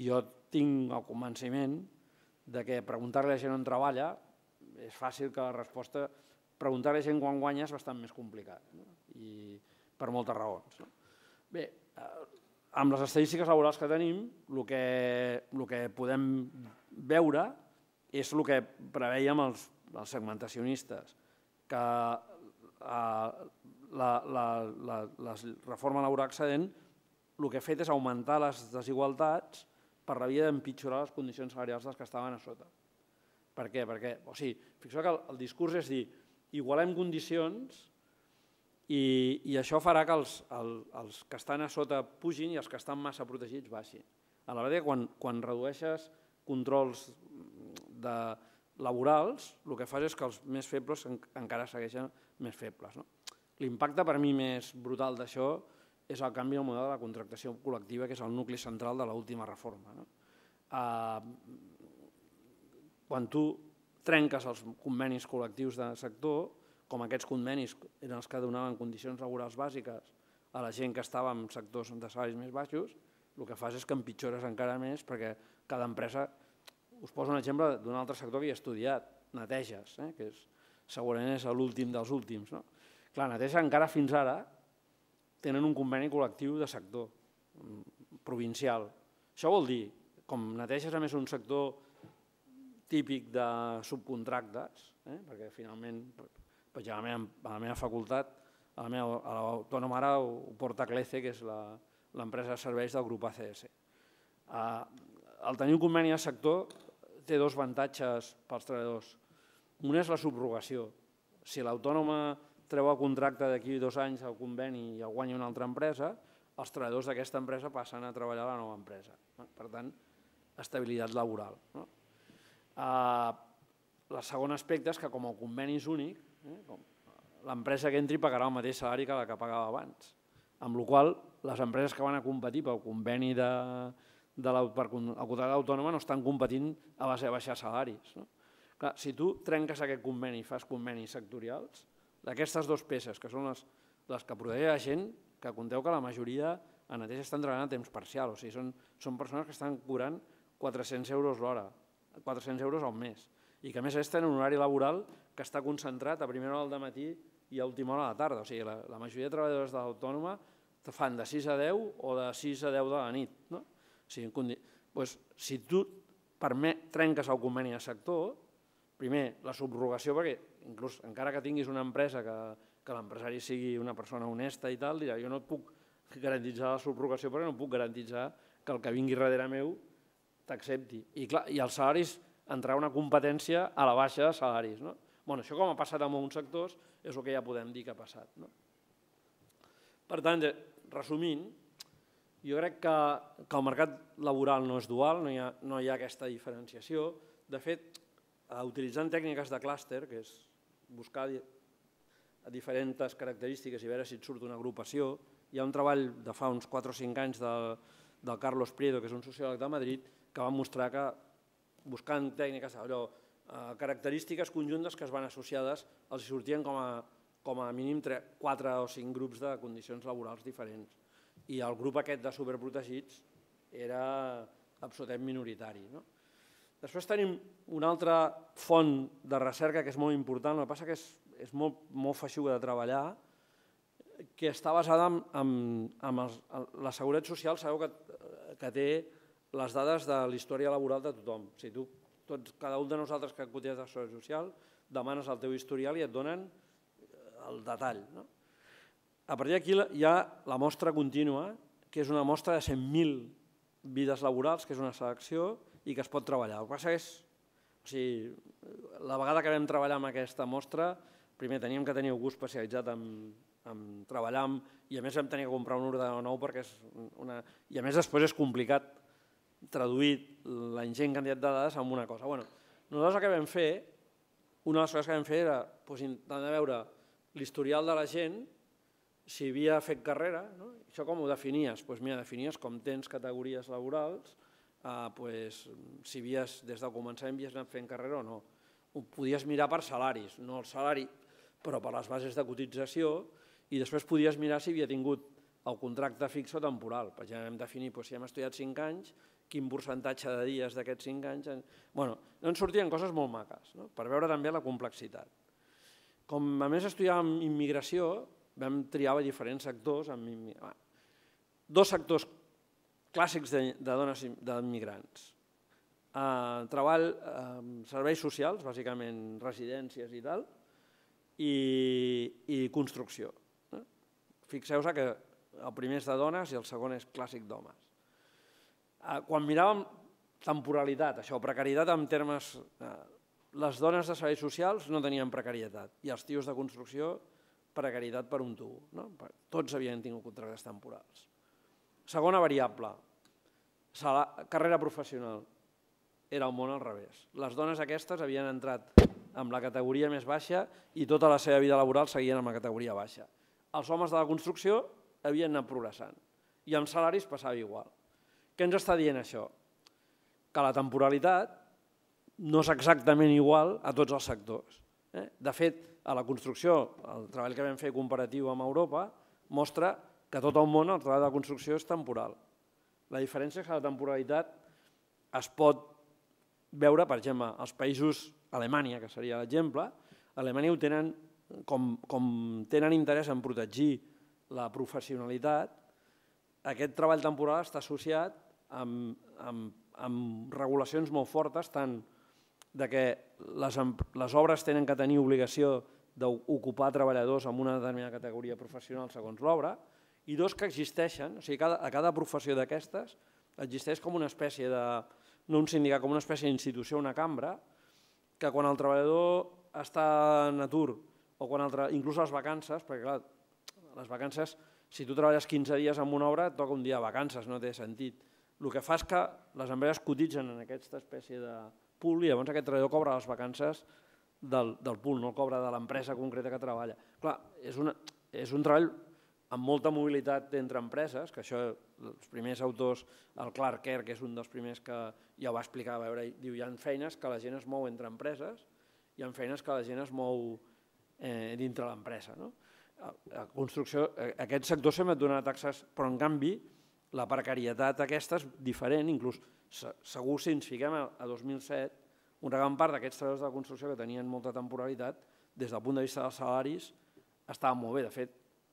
I jo tinc el convenciment de que preguntar-li a la gent on treballa és fàcil que la resposta... Preguntar a la gent quan guanya és bastant més complicat, no? i per moltes raons. No? Bé, eh, amb les estadístiques laborals que tenim, el que, el que podem veure és el que preveiem els, els segmentacionistes, que eh, la, la, la, la reforma laboral excedent el que ha fet és augmentar les desigualtats per la via d'empitjorar les condicions salarials dels que estaven a sota. Per què? Perquè, o sigui, fixeu que el, el discurs és dir, igualem condicions i, i això farà que els, el, els que estan a sota pugin i els que estan massa protegits baixin. A la vegada, quan, quan redueixes controls de laborals, el que fas és que els més febles en, encara segueixen més febles. No? L'impacte per mi més brutal d'això és el canvi del model de la contractació col·lectiva, que és el nucli central de l'última reforma. No? Eh, quan tu trenques els convenis col·lectius de sector, com aquests convenis eren els que donaven condicions laborals bàsiques a la gent que estava en sectors de salaris més baixos, el que fas és que empitjores encara més perquè cada empresa... Us poso un exemple d'un altre sector que he estudiat, neteges, eh, que és, segurament és l'últim dels últims. No? La neteja encara fins ara tenen un conveni col·lectiu de sector mm, provincial. Això vol dir, com és a més un sector típic de subcontractes, eh? perquè finalment, per a la meva, a la meva facultat, a la meva autònoma ara ho porta Clece, que és l'empresa de serveis del grup ACS. el ah, tenir un conveni de sector té dos avantatges pels treballadors. Un és la subrogació. Si l'autònoma treu el contracte d'aquí dos anys al conveni i el guanya una altra empresa, els treballadors d'aquesta empresa passen a treballar a la nova empresa. Per tant, estabilitat laboral. No? Ah, el segon aspecte és que com el conveni és únic, eh, l'empresa que entri pagarà el mateix salari que la que pagava abans. Amb la qual les empreses que van a competir pel conveni de, de la, per el contracte autònoma no estan competint a base de baixar salaris. No? Clar, si tu trenques aquest conveni i fas convenis sectorials, d'aquestes dues peces, que són les, les que protegeix la gent, que compteu que la majoria en mateix estan treballant a temps parcial, o sigui, són, són persones que estan cobrant 400 euros l'hora, 400 euros al mes, i que a més a més tenen un horari laboral que està concentrat a primera hora del matí i a última hora de la tarda, o sigui, la, majoria de treballadors de l'autònoma fan de 6 a 10 o de 6 a 10 de la nit, no? O sigui, doncs, si tu trenques el conveni de sector, primer, la subrogació, perquè inclús encara que tinguis una empresa que, que l'empresari sigui una persona honesta i tal, dirà, jo no puc garantitzar la subrogació perquè no puc garantitzar que el que vingui darrere meu t'accepti. I, clar, I els salaris, entrar una competència a la baixa de salaris. No? Bueno, això com ha passat en uns sectors és el que ja podem dir que ha passat. No? Per tant, eh, resumint, jo crec que, que el mercat laboral no és dual, no hi ha, no hi ha aquesta diferenciació. De fet, Eh, utilitzant tècniques de clúster, que és buscar diferents característiques i veure si et surt una agrupació. Hi ha un treball de fa uns 4 o 5 anys de, del Carlos Prieto, que és un sociòleg de Madrid, que va mostrar que buscant tècniques, allò, eh, característiques conjuntes que es van associades, els sortien com a, com a mínim 3, 4 o 5 grups de condicions laborals diferents. I el grup aquest de superprotegits era absolutament minoritari. No? Després tenim una altra font de recerca que és molt important, el que passa que és, és molt, molt feixuga de treballar, que està basada en, en, en els, en la Seguretat Social, sabeu que, que té les dades de l'història laboral de tothom. O sigui, tu, tots, cada un de nosaltres que cotitzes a la Seguretat Social demanes el teu historial i et donen eh, el detall. No? A partir d'aquí hi ha la mostra contínua, que és una mostra de 100.000 vides laborals, que és una selecció, i que es pot treballar. El que passa és, o sigui, la vegada que vam treballar amb aquesta mostra, primer teníem que tenir algú especialitzat en, en treballar amb, i a més vam tenir que comprar un ordenador nou perquè és una... I a més després és complicat traduir la ingent quantitat de dades en una cosa. Bueno, nosaltres el que vam fer, una de les coses que vam fer era doncs, intentar veure l'historial de la gent, si havia fet carrera, no? això com ho definies? Doncs mira, definies com tens categories laborals, eh, pues, si havies, des del començament havies anat fent carrera o no. Ho podies mirar per salaris, no el salari, però per les bases de cotització, i després podies mirar si havia tingut el contracte fix o temporal. Per exemple, hem definit pues, si hem estudiat 5 anys, quin percentatge de dies d'aquests 5 anys... En... Bueno, no sortien coses molt maques, no? per veure també la complexitat. Com a més estudiàvem immigració, vam triar diferents sectors. Amb... Ah, dos sectors clàssics de, de dones d'immigrants. Uh, eh, treball amb eh, serveis socials, bàsicament residències i tal, i, i construcció. No? Eh. Fixeu-se que el primer és de dones i el segon és clàssic d'homes. Uh, quan miràvem temporalitat, això, precarietat en termes... Uh, les dones de serveis socials no tenien precarietat i els tios de construcció precarietat per un tu. No? Tots havien tingut contractes temporals. Segona variable, la carrera professional. Era el món al revés. Les dones aquestes havien entrat amb la categoria més baixa i tota la seva vida laboral seguien amb la categoria baixa. Els homes de la construcció havien anat progressant i amb salaris passava igual. Què ens està dient això? Que la temporalitat no és exactament igual a tots els sectors. Eh? De fet, a la construcció, el treball que vam fer comparatiu amb Europa, mostra que tot el món el treball de la construcció és temporal. La diferència és que la temporalitat es pot veure, per exemple, als països Alemanya, que seria l'exemple, Alemanya ho tenen, com, com tenen interès en protegir la professionalitat, aquest treball temporal està associat amb, amb, amb regulacions molt fortes, tant de que les, les obres tenen que tenir obligació d'ocupar treballadors amb una determinada categoria professional segons l'obra, i dos que existeixen, o sigui, cada, a cada professió d'aquestes existeix com una espècie de, no un sindicat, com una espècie d'institució, una cambra, que quan el treballador està en atur o quan altre, inclús les vacances, perquè clar, les vacances, si tu treballes 15 dies en una obra, et toca un dia de vacances, no té sentit. El que fa és que les empreses cotitzen en aquesta espècie de pool i llavors aquest treballador cobra les vacances del, del pool, no el cobra de l'empresa concreta que treballa. Clar, és, una, és un treball amb molta mobilitat entre empreses, que això els primers autors, el Clark Kerr, que és un dels primers que ja ho va explicar, a veure, diu, hi ha feines que la gent es mou entre empreses, hi ha feines que la gent es mou eh, dintre l'empresa. No? La construcció, aquest sector sempre et donarà taxes, però en canvi la precarietat aquesta és diferent, inclús segur si ens fiquem a, a 2007, una gran part d'aquests treballadors de la construcció que tenien molta temporalitat, des del punt de vista dels salaris, estava molt bé. De fet,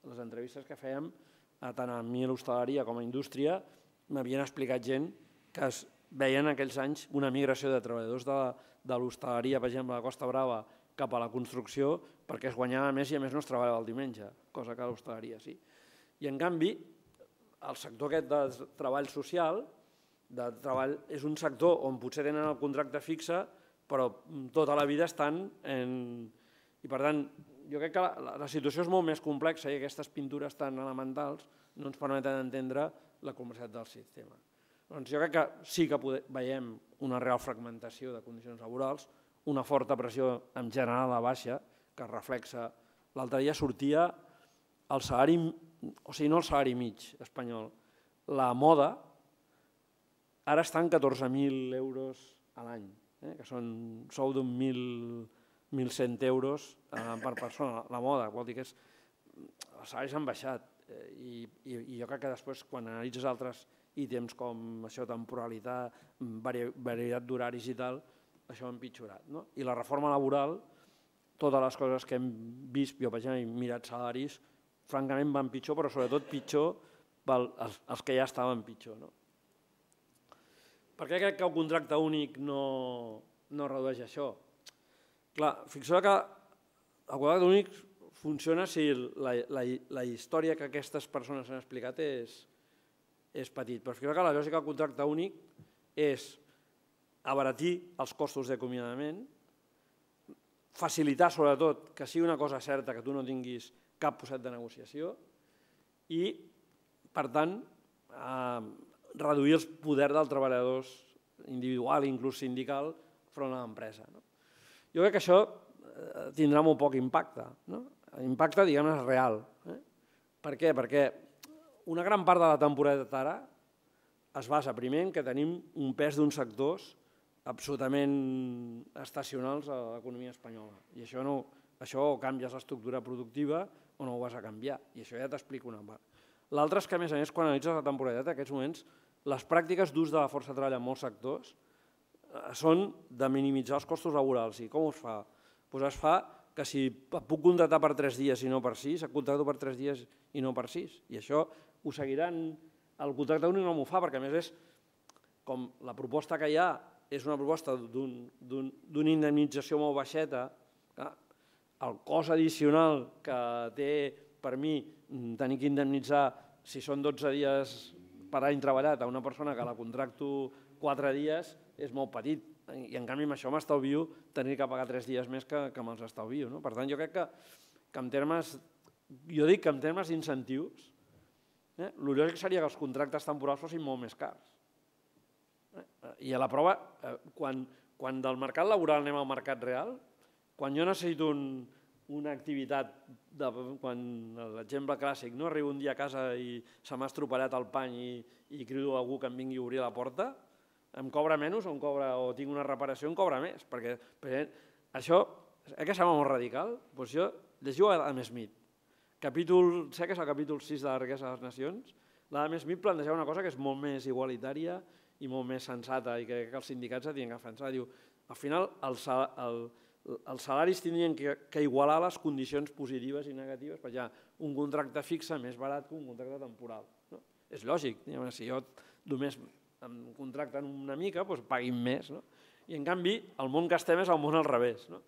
les entrevistes que fèiem, eh, tant a mi a l'hostaleria com a indústria, m'havien explicat gent que es veia en aquells anys una migració de treballadors de, de l'hostaleria, per exemple, a la Costa Brava, cap a la construcció, perquè es guanyava més i a més no es treballava el diumenge, cosa que a l'hostaleria sí. I en canvi, el sector aquest de treball social, de treball, és un sector on potser tenen el contracte fixe, però tota la vida estan en... I per tant, jo crec que la, la situació és molt més complexa i aquestes pintures tan elementals no ens permeten entendre la complexitat del sistema. Doncs jo crec que sí que poder, veiem una real fragmentació de condicions laborals, una forta pressió en general a la baixa, que reflexa... L'altre dia sortia el salari, o sigui, no el salari mig espanyol, la moda, ara està en 14.000 euros a l'any, eh? que són sou d'un 1.000 1.100 euros eh, per persona la moda, vol dir que és, els salaris han baixat eh, i, i, i jo crec que després quan analitzes altres ítems com això, temporalitat, vari, varietat d'horaris i tal, això ha empitjorat. No? I la reforma laboral, totes les coses que hem vist, jo per exemple he mirat salaris, francament van pitjor, però sobretot pitjor pel, els, els que ja estaven pitjor. No? Per què crec que el contracte únic no, no redueix això? Clar, fixeu que el quadrat únic funciona si la, la, la història que aquestes persones han explicat és, és petit. Però fixeu que la lògica del contracte únic és abaratir els costos d'acomiadament, facilitar sobretot que sigui una cosa certa que tu no tinguis cap posat de negociació i, per tant, eh, reduir el poder dels treballadors individual, inclús sindical, front a l'empresa. No? Jo crec que això eh, tindrà molt poc impacte. No? Impacte, diguem és real. Eh? Per què? Perquè una gran part de la temporada ara es basa primer en que tenim un pes d'uns sectors absolutament estacionals a l'economia espanyola. I això, no, això o canvies l'estructura productiva o no ho vas a canviar. I això ja t'explico una part. L'altre és que, a més a més, quan analitzes la temporalitat, en aquests moments, les pràctiques d'ús de la força de treball en molts sectors Eh, són de minimitzar els costos laborals. I com es fa? Doncs es fa que si puc contratar per 3 dies i no per 6, et contracto per 3 dies i no per 6. I això ho seguiran... El contracte únic no m'ho fa, perquè a més és com la proposta que hi ha és una proposta d'una un, indemnització molt baixeta, que el cost addicional que té per mi mm, tenir que indemnitzar si són 12 dies per any treballat a una persona que la contracto 4 dies, és molt petit i en canvi amb això m'estalvio tenir que pagar tres dies més que, que me'ls estalvio. No? Per tant, jo crec que, que en termes, jo dic que en termes d'incentius, eh, el lògic seria que els contractes temporals fossin molt més cars. Eh? I a la prova, eh, quan, quan del mercat laboral anem al mercat real, quan jo necessito un, una activitat, de, quan l'exemple clàssic, no arribo un dia a casa i se m'ha estropellat el pany i, i crido a algú que em vingui a obrir la porta, em cobra menys o, em cobra, o tinc una reparació em cobra més, perquè perquè això, eh que sembla molt radical? Doncs jo llegiu Adam Smith, capítol, sé que és el capítol 6 de la riquesa de les nacions, l'Adam Smith planteja una cosa que és molt més igualitària i molt més sensata i que, que els sindicats havien que defensar. Diu, al final els, el, els salaris tindrien que, que igualar les condicions positives i negatives, perquè hi ha un contracte fixe més barat que un contracte temporal. No? És lògic, diguem, si jo només em contracten una mica, doncs paguin més. No? I en canvi, el món que estem és el món al revés. No?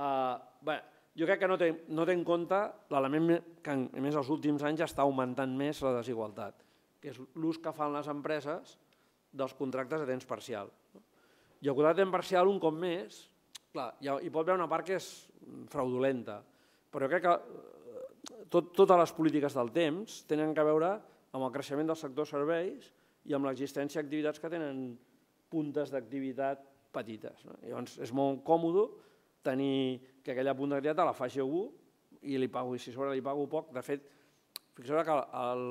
Uh, bé, jo crec que no té, no té en compte l'element que en, més els últims anys està augmentant més la desigualtat, que és l'ús que fan les empreses dels contractes de temps parcial. No? I el contracte de temps parcial, un cop més, clar, hi, ha, hi pot haver una part que és fraudulenta, però crec que eh, tot, totes les polítiques del temps tenen que veure amb el creixement del sector serveis i amb l'existència d'activitats que tenen puntes d'activitat petites. No? Llavors és molt còmode tenir que aquella punta d'activitat la faci algú i li pago, i si sobre li pago poc, de fet, fixeu que el,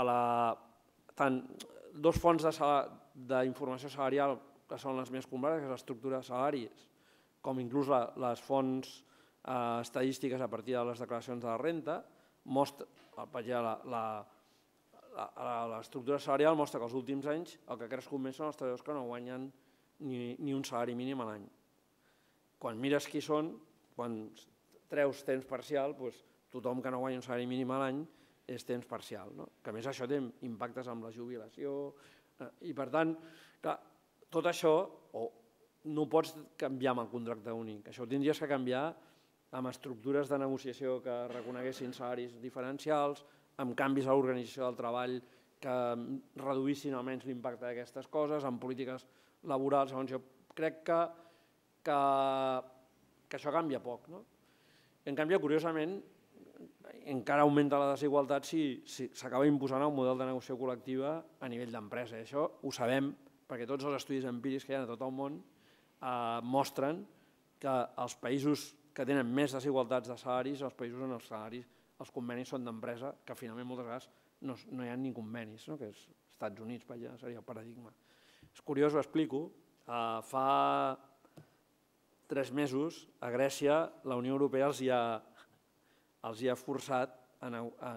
a la, tant, dos fonts d'informació sal, salarial que són les més complexes, que és l'estructura de salaris, com inclús la, les fonts eh, estadístiques a partir de les declaracions de la renta, mostra, la, la, l'estructura salarial mostra que els últims anys el que ha crescut més són els treballadors que no guanyen ni, ni un salari mínim a l'any. Quan mires qui són, quan treus temps parcial, doncs, tothom que no guanya un salari mínim a l'any és temps parcial. No? Que a més això té impactes amb la jubilació eh, i per tant, clar, tot això o no ho pots canviar amb el contracte únic, això ho tindries que canviar amb estructures de negociació que reconeguessin salaris diferencials, amb canvis a l'organització del treball que mm, reduïssin almenys l'impacte d'aquestes coses, amb polítiques laborals, segons jo crec que, que, que això canvia poc. No? En canvi, curiosament, encara augmenta la desigualtat si s'acaba si imposant el model de negociació col·lectiva a nivell d'empresa. Això ho sabem perquè tots els estudis empírics que hi ha a tot el món eh, mostren que els països que tenen més desigualtats de salaris els països on els salaris els convenis són d'empresa, que finalment moltes vegades no, no hi ha ni convenis, no? que és Estats Units, vaja, seria el paradigma. És curiós, ho explico, uh, fa tres mesos a Grècia la Unió Europea els hi ha, els hi ha forçat a, a,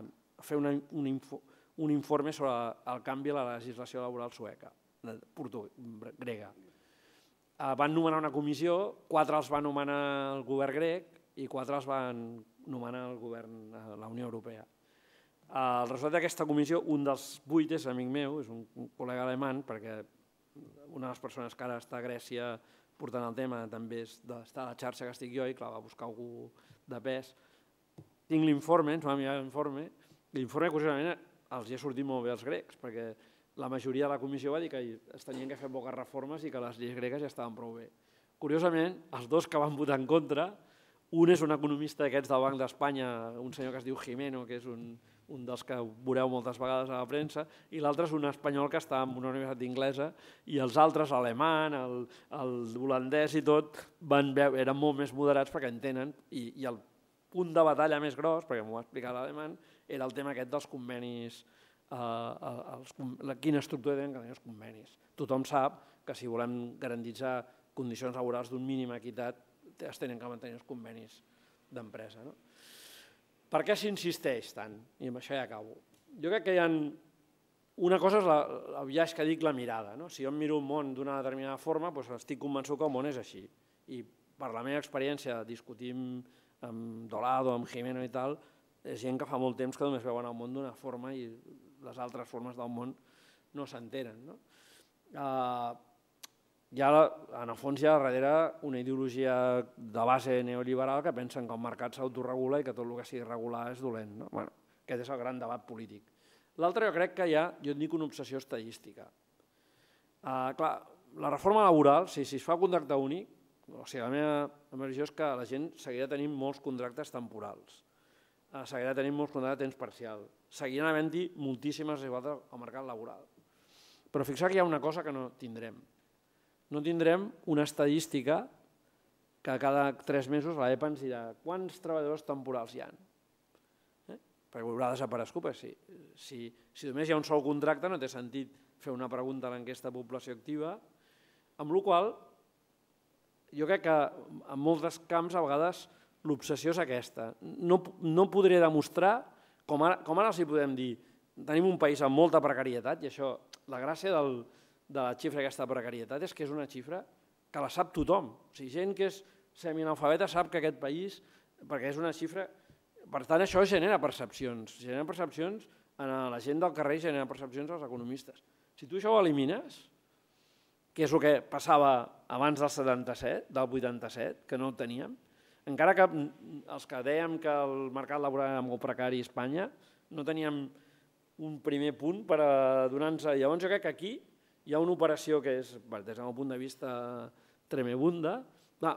fer una, un, info, un informe sobre el canvi a la legislació laboral sueca, de portu, grega. Uh, van nomenar una comissió, quatre els va nomenar el govern grec i quatre els van nomena el govern de la Unió Europea. El resultat d'aquesta comissió, un dels vuit és amic meu, és un, col·lega alemany, perquè una de les persones que ara està a Grècia portant el tema també és d'estar a la xarxa que estic jo i clar, va buscar algú de pes. Tinc l'informe, ens va mirar l'informe, l'informe curiosament els hi ha sortit molt bé als grecs, perquè la majoria de la comissió va dir que es tenien que fer poques reformes i que les lleis gregues ja estaven prou bé. Curiosament, els dos que van votar en contra un és un economista d'aquests del Banc d'Espanya, un senyor que es diu Jimeno, que és un, un dels que veureu moltes vegades a la premsa, i l'altre és un espanyol que està en una universitat inglesa, i els altres, l'alemany, el, el holandès i tot, van veure, eren molt més moderats perquè entenen, i, i el punt de batalla més gros, perquè m'ho va explicar l'alemany, era el tema aquest dels convenis, eh, eh els, la, quina estructura tenen els convenis. Tothom sap que si volem garantitzar condicions laborals d'un mínim equitat, es tenen que mantenir els convenis d'empresa. No? Per què s'insisteix tant? I amb això ja acabo. Jo crec que hi ha... Una cosa és la, el viatge que dic la mirada. No? Si jo em miro un món d'una determinada forma, doncs estic convençut que el món és així. I per la meva experiència, discutim amb Dolado, amb Jimeno i tal, és gent que fa molt temps que només veuen el món d'una forma i les altres formes del món no s'entenen. No? Eh, hi ha, en el fons hi ha darrere una ideologia de base neoliberal que pensen que el mercat s'autoregula i que tot el que sigui regular és dolent. No? Bueno, aquest és el gran debat polític. L'altre jo crec que hi ha, jo et dic una obsessió estadística. Uh, clar, la reforma laboral, si, si es fa contracte únic, o sigui, la meva, la és que la gent seguirà tenint molts contractes temporals, uh, seguirà tenint molts contractes a temps parcial, seguirà havent-hi moltíssimes desigualtats al mercat laboral. Però fixar que hi ha una cosa que no tindrem, no tindrem una estadística que cada tres mesos la EPA ens dirà quants treballadors temporals hi ha. Eh? Perquè haurà desaparegut, si, si, si només hi ha un sol contracte no té sentit fer una pregunta a l'enquesta de població activa, amb la qual jo crec que en molts camps a vegades l'obsessió és aquesta. No, no podré demostrar, com ara, com ara els hi podem dir, tenim un país amb molta precarietat i això, la gràcia del, de la xifra aquesta precarietat és que és una xifra que la sap tothom. O sigui, gent que és seminalfabeta sap que aquest país, perquè és una xifra... Per tant, això genera percepcions. Genera percepcions en la gent del carrer, genera percepcions als economistes. Si tu això ho elimines, que és el que passava abans del 77, del 87, que no el teníem, encara que els que dèiem que el mercat laboral era molt precari a Espanya, no teníem un primer punt per a donar-nos... Llavors jo crec que aquí hi ha una operació que és, des del meu punt de vista, tremebunda. Clar,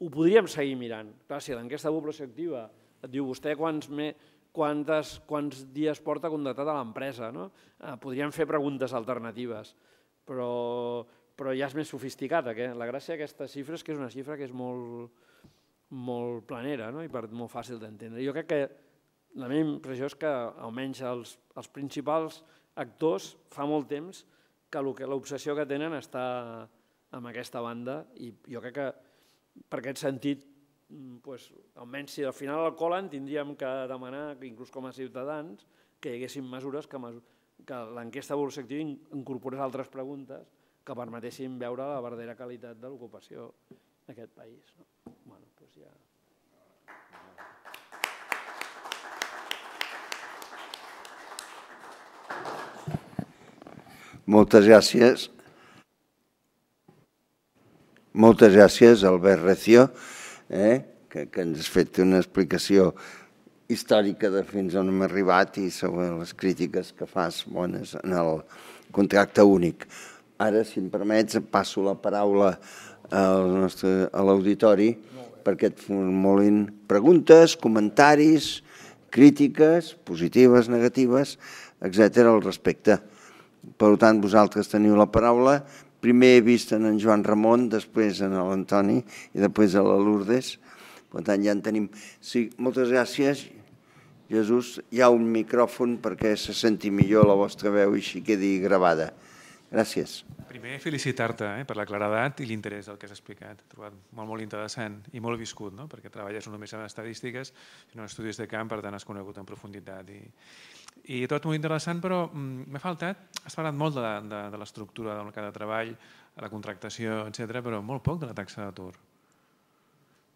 ho podríem seguir mirant. Clar, si l'enquesta de població activa et diu vostè quants, me, quantes, quants dies porta contratat a l'empresa, no? Eh, podríem fer preguntes alternatives, però, però ja és més sofisticat. Eh? La gràcia d'aquesta xifra és que és una xifra que és molt, molt planera no? i per, molt fàcil d'entendre. Jo crec que la meva impressió és que almenys els, els principals actors fa molt temps que que l'obsessió que tenen està amb aquesta banda i jo crec que per aquest sentit, doncs, almenys si al final el colen, tindríem que demanar, inclús com a ciutadans, que hi haguessin mesures que, mesur que l'enquesta d'evolució activa incorporés altres preguntes que permetessin veure la verdadera qualitat de l'ocupació d'aquest país. No? Bueno, doncs ja... Moltes gràcies. Moltes gràcies, Albert Recio, eh? que, que ens has fet una explicació històrica de fins on hem arribat i sobre les crítiques que fas bones en el contracte únic. Ara, si em permets, passo la paraula al nostre, a l'auditori perquè et formulin preguntes, comentaris, crítiques, positives, negatives, etc al respecte. Per tant, vosaltres teniu la paraula. Primer he vist en, Joan Ramon, després en l'Antoni i després a la Lourdes. Per tant, ja en tenim. Sí, moltes gràcies, Jesús. Hi ha un micròfon perquè se senti millor la vostra veu i així quedi gravada. Gràcies. Primer, felicitar-te eh, per la claredat i l'interès del que has explicat. He trobat molt, molt interessant i molt viscut, no? perquè treballes no només en estadístiques, sinó en estudis de camp, per tant, has conegut en profunditat. I, i tot molt interessant, però mm, m'ha faltat, has parlat molt de, de, de l'estructura del mercat de treball, la contractació, etc, però molt poc de la taxa d'atur.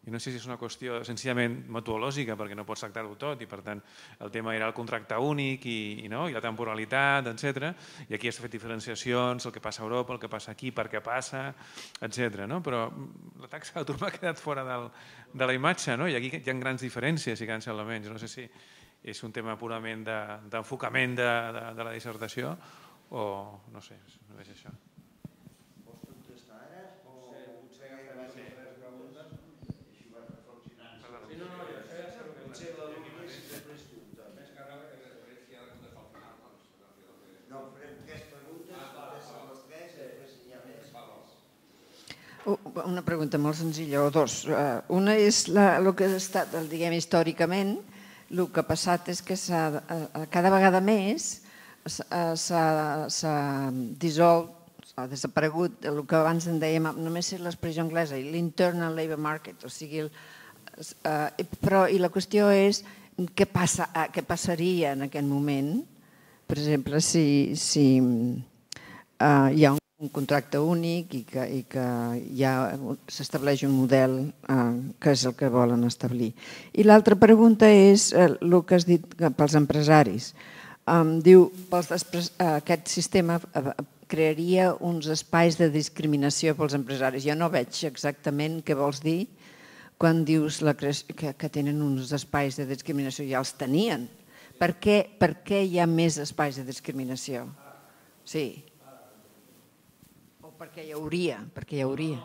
I no sé si és una qüestió senzillament metodològica, perquè no pots tractar-ho tot, i per tant el tema era el contracte únic i, i, no? i la temporalitat, etc. I aquí has fet diferenciacions, el que passa a Europa, el que passa aquí, per què passa, etc. No? Però mm, la taxa d'atur m'ha quedat fora del, de la imatge, no? i aquí hi ha grans diferències, i grans elements. No sé si és un tema purament d'enfocament de, de, de, de la dissertació o no sé, no és això. Ah, una pregunta molt senzilla, o dos. Eh, una és la, el que ha estat, el, diguem, històricament, el que ha passat és que eh, eh, cada vegada més eh, s'ha dissolt, ha desaparegut el que abans en dèiem, només és l'expressió anglesa, l'internal labor market, o sigui, el, eh, però i la qüestió és què, passa, què passaria en aquest moment, per exemple, si, si eh, hi ha un un contracte únic i que, i que ja s'estableix un model eh, que és el que volen establir. I l'altra pregunta és eh, el que has dit pels empresaris. Um, diu, pels, aquest sistema eh, crearia uns espais de discriminació pels empresaris. Jo no veig exactament què vols dir quan dius la que, que tenen uns espais de discriminació. Ja els tenien. Per què, per què hi ha més espais de discriminació? Sí perquè hi hauria, perquè hi hauria.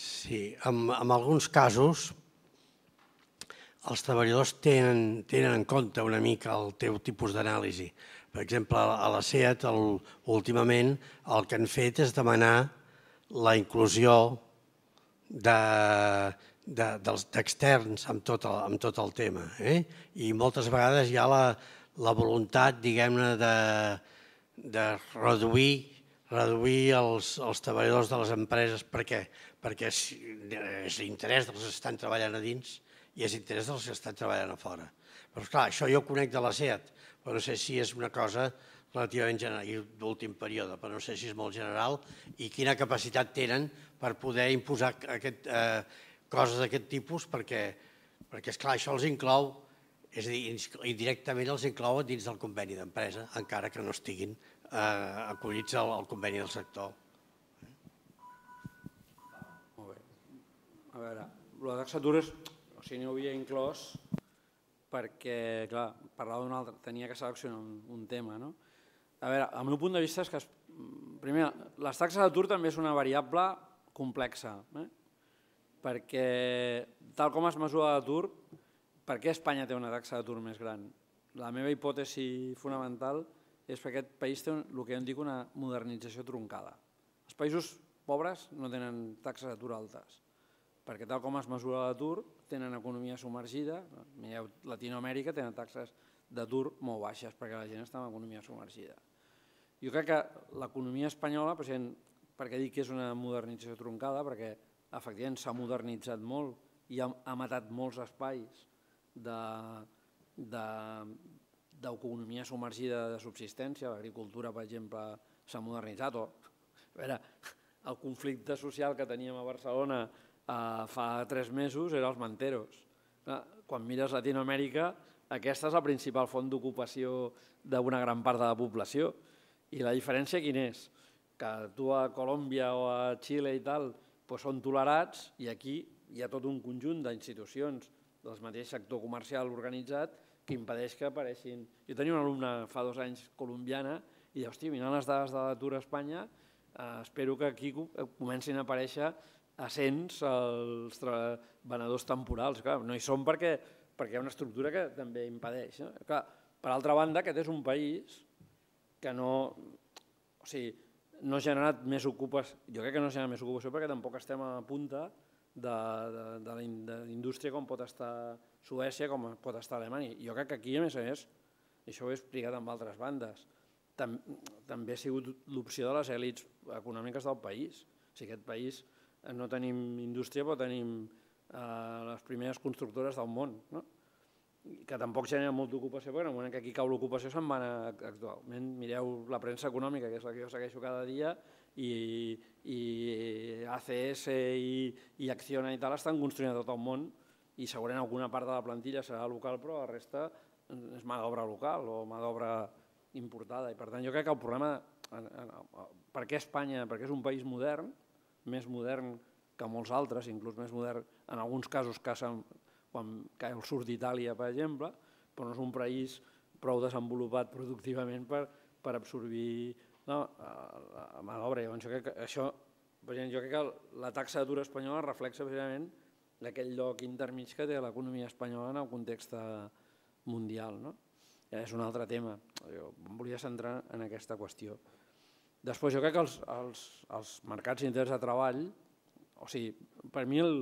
Sí, en, en alguns casos els treballadors tenen, tenen en compte una mica el teu tipus d'anàlisi. Per exemple, a la SEAT, el, últimament, el que han fet és demanar la inclusió de, d'externs de, amb, tot el, amb tot el tema. Eh? I moltes vegades hi ha la, la voluntat, diguem-ne, de, de reduir reduir els, els treballadors de les empreses. Per què? Perquè és, és l'interès dels que estan treballant a dins i és interès dels que estan treballant a fora. Però, clar, això jo ho conec de la SEAT, però no sé si és una cosa relativament general, i d'últim període, però no sé si és molt general, i quina capacitat tenen per poder imposar aquest, eh, coses d'aquest tipus perquè, perquè és clar això els inclou, és a dir, indirectament els inclou dins del conveni d'empresa, encara que no estiguin eh, acollits al, al conveni del sector. Molt bé. A veure, la taxa d'atur és, o sigui, no ho havia inclòs perquè, clar, parlava d'un altre, tenia que seleccionar un, un tema, no? A veure, el meu punt de vista és que, primer, les taxes d'atur també és una variable complexa. Eh? perquè tal com es mesura l'atur, per què Espanya té una taxa d'atur més gran? La meva hipòtesi fonamental és que aquest país té el que jo en dic una modernització troncada. Els països pobres no tenen taxes d'atur altes, perquè tal com es mesura l'atur, tenen economia submergida, mireu, Latinoamèrica tenen taxes d'atur molt baixes perquè la gent està en economia submergida. Jo crec que l'economia espanyola, president, perquè dic que és una modernització troncada, perquè efectivament s'ha modernitzat molt i ha, ha matat molts espais d'economia de, de, submergida de subsistència, l'agricultura, per exemple, s'ha modernitzat, o a veure, el conflicte social que teníem a Barcelona eh, fa tres mesos era els manteros. Quan mires Latinoamèrica, aquesta és la principal font d'ocupació d'una gran part de la població. I la diferència quina és? Que tu a Colòmbia o a Xile i tal, doncs són tolerats i aquí hi ha tot un conjunt d'institucions del mateix sector comercial organitzat que impedeix que apareixin... Jo tenia una alumna fa dos anys colombiana i, hòstia, mirant les dades de l'atur a Espanya, eh, espero que aquí eh, comencin a aparèixer ascens els venedors temporals. Clar, no hi són perquè, perquè hi ha una estructura que també impedeix. No? Clar, per altra banda, aquest és un país que no... O sigui, no ha generat més ocupació, jo crec que no ha generat més ocupació perquè tampoc estem a punta de, de, de la de indústria com pot estar Suècia, com pot estar Alemanya. Jo crec que aquí, a més a més, això ho he explicat amb altres bandes, tam, també ha sigut l'opció de les èlits econòmiques del país. O sigui, aquest país eh, no tenim indústria, però tenim eh, les primeres constructores del món. No? que tampoc genera molta ocupació, perquè en el moment que aquí cau l'ocupació se'n van actualment. Mireu la premsa econòmica, que és la que jo segueixo cada dia, i, i ACS i, i Acciona i tal estan construint a tot el món i segurament alguna part de la plantilla serà local, però la resta és mà d'obra local o mà d'obra importada. I per tant, jo crec que el problema, en, per què Espanya, perquè és un país modern, més modern que molts altres, inclús més modern en alguns casos que, quan el sud d'Itàlia, per exemple, però no és un país prou desenvolupat productivament per, per absorbir no, la, mà d'obra. jo que això, jo crec que la taxa d'atur espanyola reflexa precisament d'aquell lloc intermig que té l'economia espanyola en el context mundial. No? Ja és un altre tema. Jo em volia centrar en aquesta qüestió. Després, jo crec que els, els, els mercats interns de treball, o sigui, per mi, el,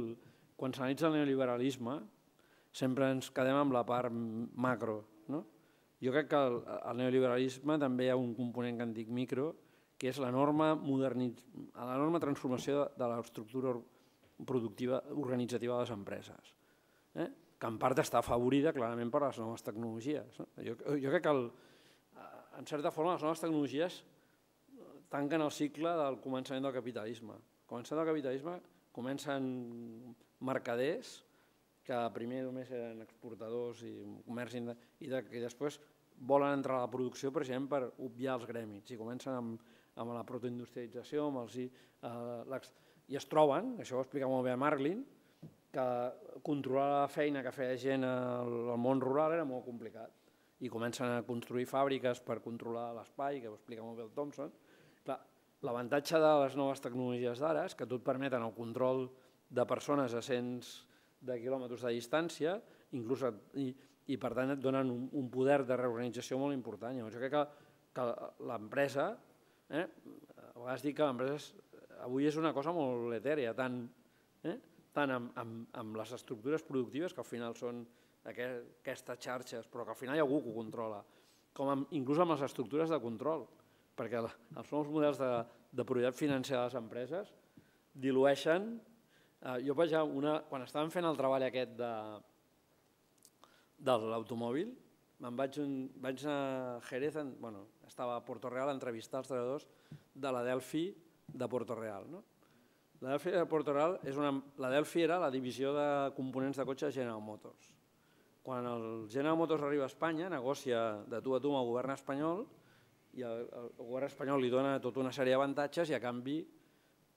quan s'analitza el neoliberalisme, sempre ens quedem amb la part macro. No? Jo crec que el, el neoliberalisme també hi ha un component que en dic micro, que és l'enorme transformació de, de l'estructura productiva organitzativa de les empreses, eh? que en part està afavorida clarament per les noves tecnologies. No? Jo, jo crec que, el, en certa forma, les noves tecnologies tanquen el cicle del començament del capitalisme. Començament del capitalisme comencen mercaders, que primer només eren exportadors i comerç i, de, i de, que després volen entrar a la producció per exemple, per obviar els gremis i comencen amb, amb la protoindustrialització amb els, eh, i es troben, això ho explica molt bé a Marlin, que controlar la feina que feia gent al, món rural era molt complicat i comencen a construir fàbriques per controlar l'espai, que ho explica molt bé el Thompson. L'avantatge de les noves tecnologies d'ara és que tot permeten el control de persones a 100 de quilòmetres de distància, inclús, i, i per tant et donen un, un poder de reorganització molt important. Llavors, jo crec que, que l'empresa, eh, a vegades dic que l'empresa avui és una cosa molt etèria, tant, eh, tant amb, amb, amb les estructures productives, que al final són aquest, aquestes xarxes, però que al final hi ha algú que ho controla, com amb, inclús amb les estructures de control, perquè la, els nous models de, de propietat financera de les empreses dilueixen Eh, jo vaig a una... Quan estàvem fent el treball aquest de, de l'automòbil, me'n vaig, un, vaig a Jerez, en, bueno, estava a Porto Real a entrevistar els treballadors de la Delphi de Porto Real. No? La Delphi de Porto Real és una, la Delphi era la divisió de components de cotxe de General Motors. Quan el General Motors arriba a Espanya, negocia de tu a tu amb el govern espanyol i el, el govern espanyol li dona tota una sèrie d'avantatges i a canvi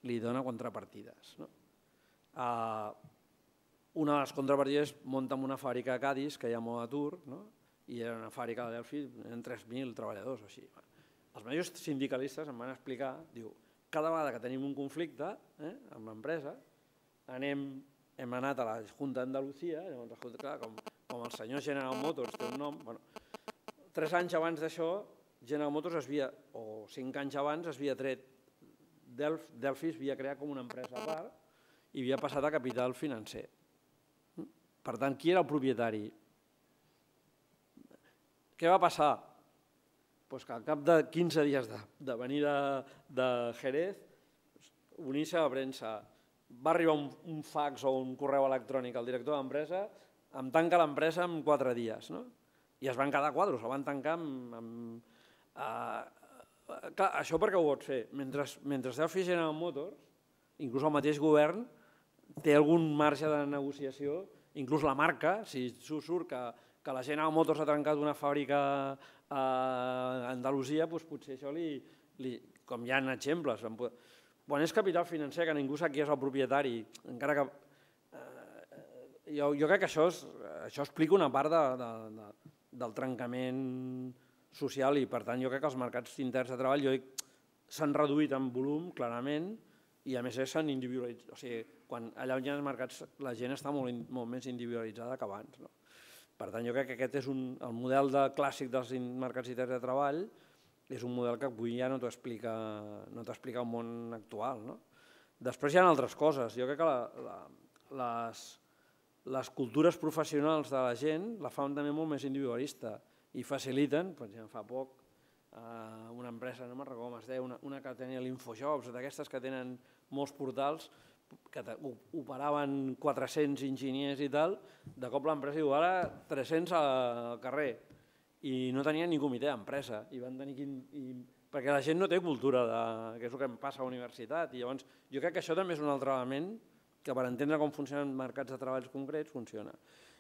li dona contrapartides. No? eh, una de les contrapartides munta una fàbrica a Cádiz, que hi ha molt atur, no? i era una fàbrica de Delphi, en 3.000 treballadors o així. Els majors sindicalistes em van explicar, diu, cada vegada que tenim un conflicte eh, amb l'empresa, anem, hem anat a la Junta d'Andalusia, llavors, com, com el senyor General Motors té un nom, bueno, tres anys abans d'això, General Motors es via, o cinc anys abans, es havia tret, Delf, Delphi es havia creat com una empresa a part, i havia passat a capital financer. Per tant, qui era el propietari? Què va passar? Pues doncs que al cap de 15 dies de, de venir de, de Jerez, unir-se a la premsa, va arribar un, un fax o un correu electrònic al director d'empresa, em tanca l'empresa en 4 dies. No? I es van quedar quadros, el van tancar amb... amb eh, eh clar, això perquè ho pots fer. Mentre, mentre estàs fixant en motors, inclús el mateix govern té algun marge de negociació, inclús la marca, si surt que, que la gent a motos ha trencat una fàbrica a Andalusia, doncs potser això li, li, com hi ha exemples, quan és capital financer que ningú sap qui és el propietari, encara que eh, jo, jo crec que això, és, això explica una part de, de, de, del trencament social i per tant jo crec que els mercats interns de treball s'han reduït en volum clarament i a més s'han individualitzat, o sigui, quan allà on hi ha els mercats la gent està molt, molt més individualitzada que abans. No? Per tant, jo crec que aquest és un, el model de clàssic dels mercats i de treball és un model que avui ja no t'explica no el món actual. No? Després hi ha altres coses. Jo crec que la, la, les, les cultures professionals de la gent la fan també molt més individualista i faciliten, per exemple, fa poc eh, una empresa, no me'n recordo com es deia, una, una que tenia l'Infojobs, d'aquestes que tenen molts portals, que operaven 400 enginyers i tal, de cop l'empresa diu ara 300 al carrer i no tenien ni comitè d'empresa i van tenir quin, i, perquè la gent no té cultura de que és el que em passa a la universitat i llavors jo crec que això també és un altre element que per entendre com funcionen mercats de treballs concrets funciona.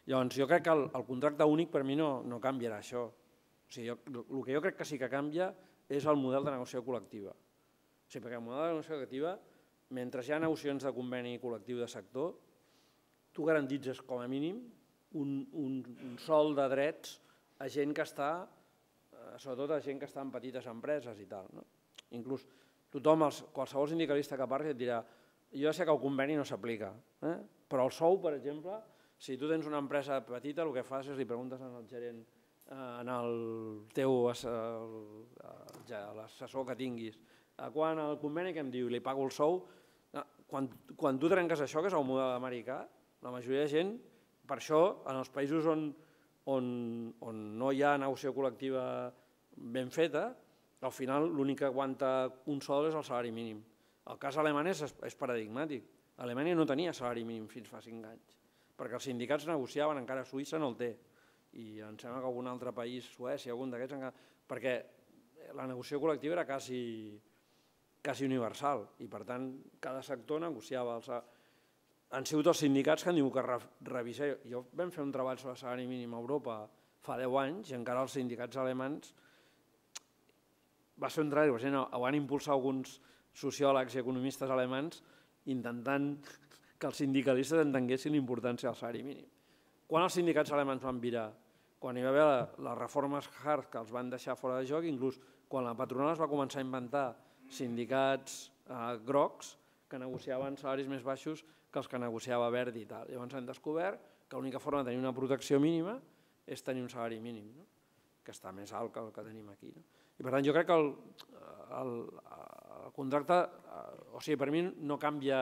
Llavors jo crec que el, el contracte únic per mi no, no canviarà això. O sigui, jo, el que jo crec que sí que canvia és el model de negociació col·lectiva. O sigui, perquè el model de negociació col·lectiva mentre hi ha negociacions de conveni col·lectiu de sector, tu garantitzes com a mínim un, un, un sol de drets a gent que està, eh, sobretot a gent que està en petites empreses i tal. No? Inclús tothom, els, qualsevol sindicalista que parli et dirà jo sé que el conveni no s'aplica, eh? però el sou, per exemple, si tu tens una empresa petita, el que fas és li preguntes al gerent, eh, en el teu ja, l'assessor que tinguis, a quan el conveni que em diu li pago el sou, quan, quan tu trenques això, que és el model americà, la majoria de gent, per això, en els països on, on, on no hi ha negociació col·lectiva ben feta, al final l'únic que aguanta un sol és el salari mínim. El cas alemany és, és paradigmàtic. Alemanya no tenia salari mínim fins fa 5 anys, perquè els sindicats negociaven, encara Suïssa no el té, i em sembla que algun altre país, Suècia, algun d'aquests, encara... perquè la negociació col·lectiva era quasi, quasi universal i per tant cada sector negociava els, eh, han sigut els sindicats que han diu que revisar. Jo vam fer un treball sobre salari mínim a Europa fa 10 anys i encara els sindicats alemans va ser un treball, no, ho van impulsar alguns sociòlegs i economistes alemans intentant que els sindicalistes entenguessin l'importància del salari mínim. Quan els sindicats alemans van virar, quan hi va haver les reformes hard que els van deixar fora de joc, inclús quan la patronal es va començar a inventar sindicats eh, grocs que negociaven salaris més baixos que els que negociava Verdi i tal. Llavors han descobert que l'única forma de tenir una protecció mínima és tenir un salari mínim, no? que està més alt que el que tenim aquí. No? I per tant, jo crec que el, el, el contracte, eh, o sigui, per mi no canvia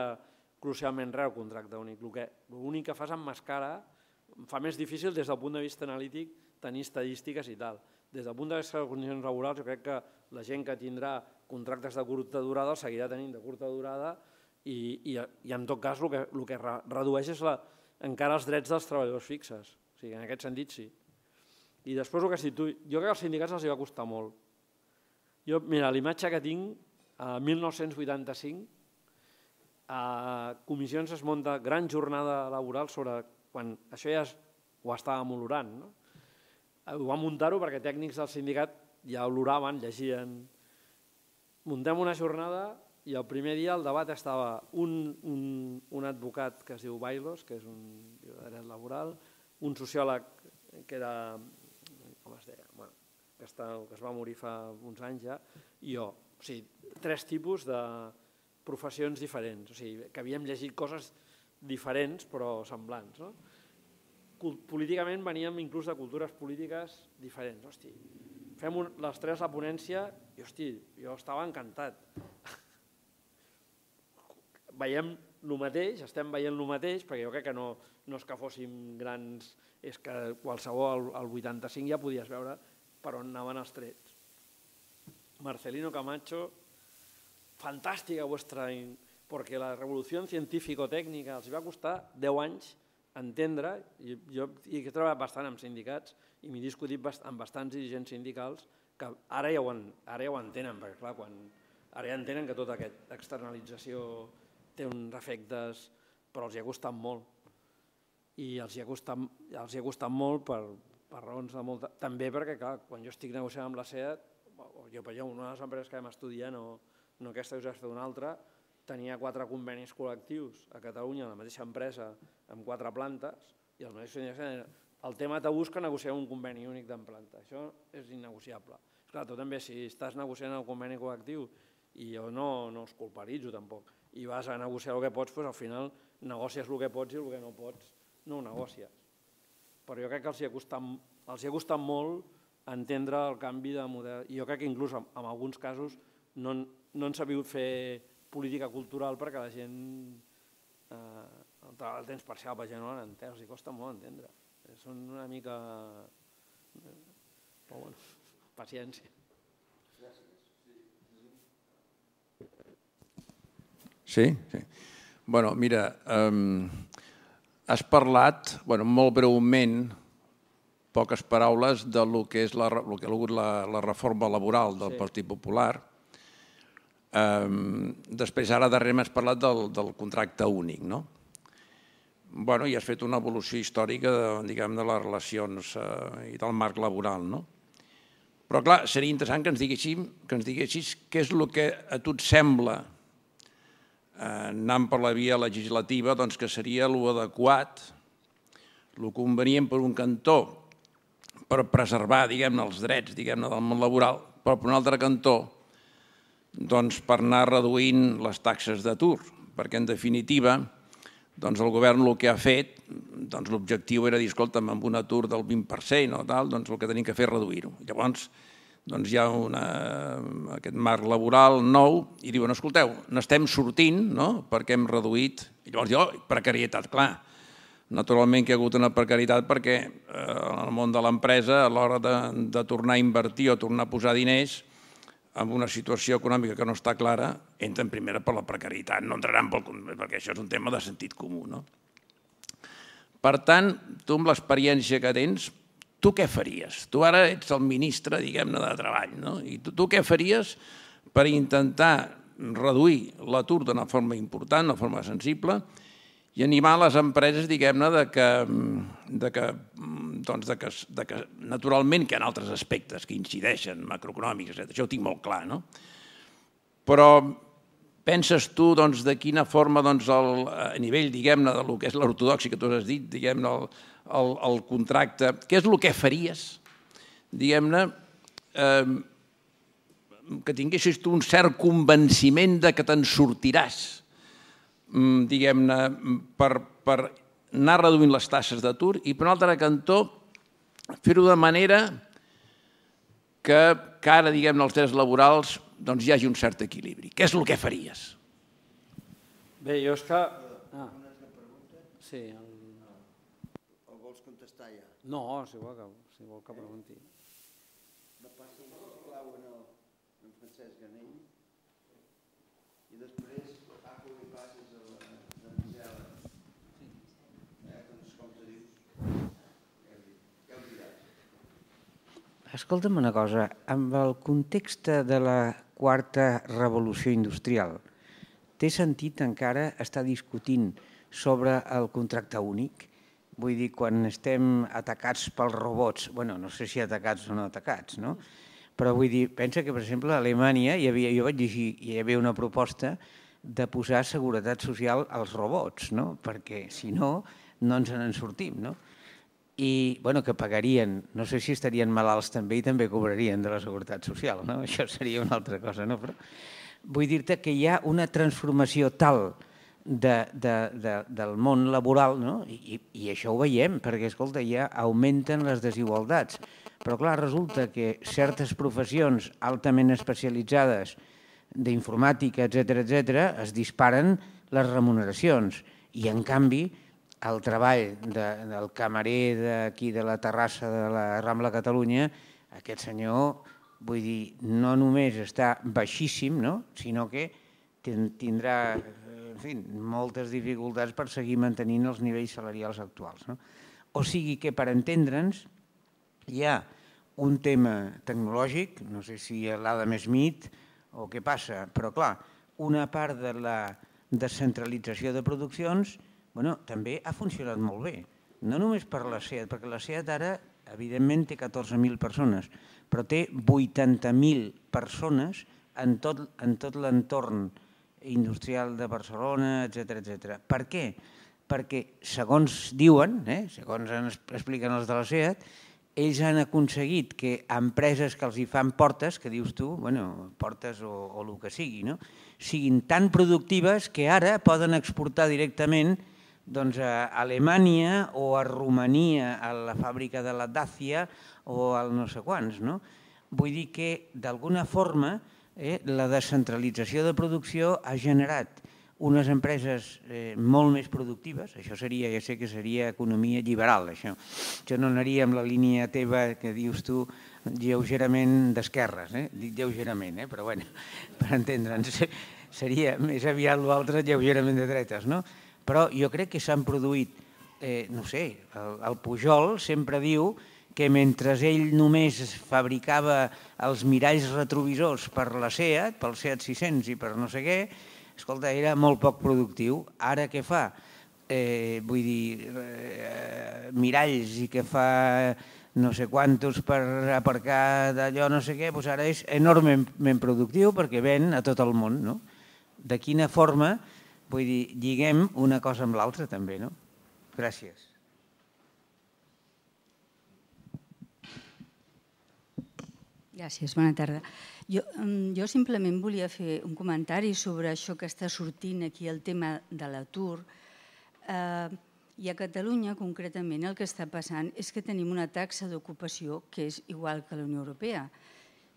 crucialment res el contracte únic. L'únic que, que fas amb mascara fa més difícil des del punt de vista analític tenir estadístiques i tal. Des del punt de vista de les condicions laborals, jo crec que la gent que tindrà contractes de curta durada els seguirà tenint de curta durada i, i, i en tot cas el que, el que redueix és la, encara els drets dels treballadors fixes. O sigui, en aquest sentit, sí. I després el que si tu, jo crec que als sindicats els hi va costar molt. Jo, mira, l'imatge que tinc, a 1985, a comissions es monta gran jornada laboral sobre quan això ja es, ho estàvem olorant. No? Ho va muntar-ho perquè tècnics del sindicat ja oloraven, llegien Muntem una jornada i el primer dia el debat estava un, un, un advocat que es diu Bailos, que és un dret laboral, un sociòleg que era, com es deia, bueno, que, està, que es va morir fa uns anys ja, i jo. O sigui, tres tipus de professions diferents, o sigui, que havíem llegit coses diferents però semblants. No? Políticament veníem inclús de cultures polítiques diferents. Hosti, fem un, les tres la ponència i hosti, jo estava encantat. Veiem el mateix, estem veient el mateix, perquè jo crec que no, no és que fóssim grans, és que qualsevol al 85 ja podies veure per on anaven els trets. Marcelino Camacho, fantàstica vostra... perquè la revolució científico-tècnica els va costar 10 anys entendre, i jo he treballat bastant amb sindicats i m'he discutit bast amb bastants dirigents sindicals, que ara ja ho, en, ara ja ho entenen, perquè clar, quan, ara ja entenen que tota aquesta externalització té uns efectes, però els hi ha costat molt. I els hi ha costat, els hi ha costat molt per, per raons de molta... També perquè, clar, quan jo estic negociant amb la SEAT, jo, per exemple, una de les empreses que vam estudiar, no, no aquesta que us has fet una altra, tenia quatre convenis col·lectius a Catalunya, la mateixa empresa, amb quatre plantes, i els mateixos tenen el tema tabús que negociar un conveni únic d'emplanta. Això és innegociable. Esclar, tu també, si estàs negociant el conveni col·lectiu, i jo no, no els culparitzo tampoc, i vas a negociar el que pots, doncs al final negocies el que pots i el que no pots no ho negocies. Però jo crec que els hi ha costat, els hi ha costat molt entendre el canvi de model. I jo crec que inclús en, en alguns casos no, no han sabut fer política cultural perquè la gent eh, el, el temps parcial per gent no l'han entès, els costa molt entendre són una mica... Eh, però bueno, paciència. Sí? sí. Bueno, mira, um, has parlat bueno, molt breument poques paraules de lo que és la, lo que ha hagut la, la reforma laboral del sí. Partit Popular. Um, després, ara darrere m'has parlat del, del contracte únic, no? bueno, i has fet una evolució històrica de, diguem, de les relacions eh, i del marc laboral, no? Però, clar, seria interessant que ens diguéssim, que ens diguessis què és el que a tu et sembla, eh, anant per la via legislativa, doncs que seria adequat, el convenient per un cantó per preservar, diguem els drets, diguem del món laboral, però per un altre cantó, doncs per anar reduint les taxes d'atur, perquè en definitiva, doncs el govern el que ha fet, doncs l'objectiu era dir, escolta'm, amb un atur del 20% o tal, doncs el que tenim que fer és reduir-ho. Llavors, doncs hi ha una, aquest marc laboral nou i diuen, escolteu, n'estem sortint no? perquè hem reduït... I llavors jo, precarietat, clar, naturalment que hi ha hagut una precarietat perquè eh, en el món de l'empresa, a l'hora de, de tornar a invertir o tornar a posar diners, amb una situació econòmica que no està clara, entren primera per la precarietat, no entraran pel, perquè això és un tema de sentit comú. No? Per tant, tu amb l'experiència que tens, tu què faries? Tu ara ets el ministre, diguem-ne, de treball, no? I tu, tu què faries per intentar reduir l'atur d'una forma important, d'una forma sensible, i animar les empreses, diguem-ne, de que, mm, de que, mm, doncs de que, de que naturalment que hi ha altres aspectes que incideixen, macroeconòmics, etc. Això ho tinc molt clar, no? Però penses tu doncs, de quina forma doncs, el, a nivell diguem-ne de lo que és l'ortodoxi que tu has dit, diguem-ne el, el, el contracte, què és el que faries, diguem-ne, eh, que tinguessis tu un cert convenciment de que te'n sortiràs, Mm, diguem-ne, mm, per, per anar reduint les tasses d'atur i, per un altre cantó, fer-ho de manera que, que ara, diguem-ne, els drets laborals doncs hi hagi un cert equilibri. Què és el que faries? Bé, jo és que... Ah. ah. Sí, el... O vols contestar ja? No, si vol que, si vol que pregunti. No passa un clau en, el, en Francesc Ganell i després agafo ah, i passes a la damisela. Eh, doncs, com ja Escolta'm una cosa, amb el context de la quarta revolució industrial, té sentit encara estar discutint sobre el contracte únic? Vull dir, quan estem atacats pels robots, bueno, no sé si atacats o no atacats, no? Però vull dir, pensa que, per exemple, a Alemanya hi havia, jo vaig llegir, hi havia una proposta de posar seguretat social als robots, no? perquè si no, no ens en sortim. No? I bueno, que pagarien, no sé si estarien malalts també i també cobrarien de la seguretat social, no? això seria una altra cosa. No? Però vull dir-te que hi ha una transformació tal de, de, de, del món laboral no? I, i això ho veiem, perquè escolta, ja augmenten les desigualtats però clar, resulta que certes professions altament especialitzades d'informàtica, etc etc, es disparen les remuneracions i en canvi el treball de, del camarer d'aquí de la terrassa de la Rambla Catalunya, aquest senyor, vull dir, no només està baixíssim, no? sinó que tindrà en fi, moltes dificultats per seguir mantenint els nivells salarials actuals. No? O sigui que, per entendre'ns, hi ha un tema tecnològic, no sé si l'Ada més mit o què passa, però clar, una part de la descentralització de produccions bueno, també ha funcionat molt bé, no només per la SEAT, perquè la SEAT ara evidentment té 14.000 persones, però té 80.000 persones en tot, en tot l'entorn industrial de Barcelona, etc etc. Per què? Perquè, segons diuen, eh, segons ens expliquen els de la SEAT, ells han aconseguit que empreses que els hi fan portes, que dius tu, bueno, portes o, o el que sigui, no? siguin tan productives que ara poden exportar directament doncs, a Alemanya o a Romania, a la fàbrica de la Dacia o al no sé quants. No? Vull dir que, d'alguna forma, eh, la descentralització de producció ha generat unes empreses eh, molt més productives, això seria, ja sé que seria economia liberal, això, això no aniria amb la línia teva que dius tu lleugerament d'esquerres, eh? dic lleugerament, eh? però bueno, per entendre'ns, seria més aviat l'altre lleugerament de dretes, no? Però jo crec que s'han produït, eh, no sé, el, el Pujol sempre diu que mentre ell només fabricava els miralls retrovisors per la SEAT, pel SEAT 600 i per no sé què, escolta, era molt poc productiu, ara què fa? Eh, vull dir, eh, miralls i que fa no sé quantos per aparcar d'allò no sé què, doncs ara és enormement productiu perquè ven a tot el món. No? De quina forma, vull dir, lliguem una cosa amb l'altra també. No? Gràcies. Gràcies, bona tarda. Jo, jo simplement volia fer un comentari sobre això que està sortint aquí, el tema de l'atur. Eh, I a Catalunya, concretament, el que està passant és que tenim una taxa d'ocupació que és igual que la Unió Europea.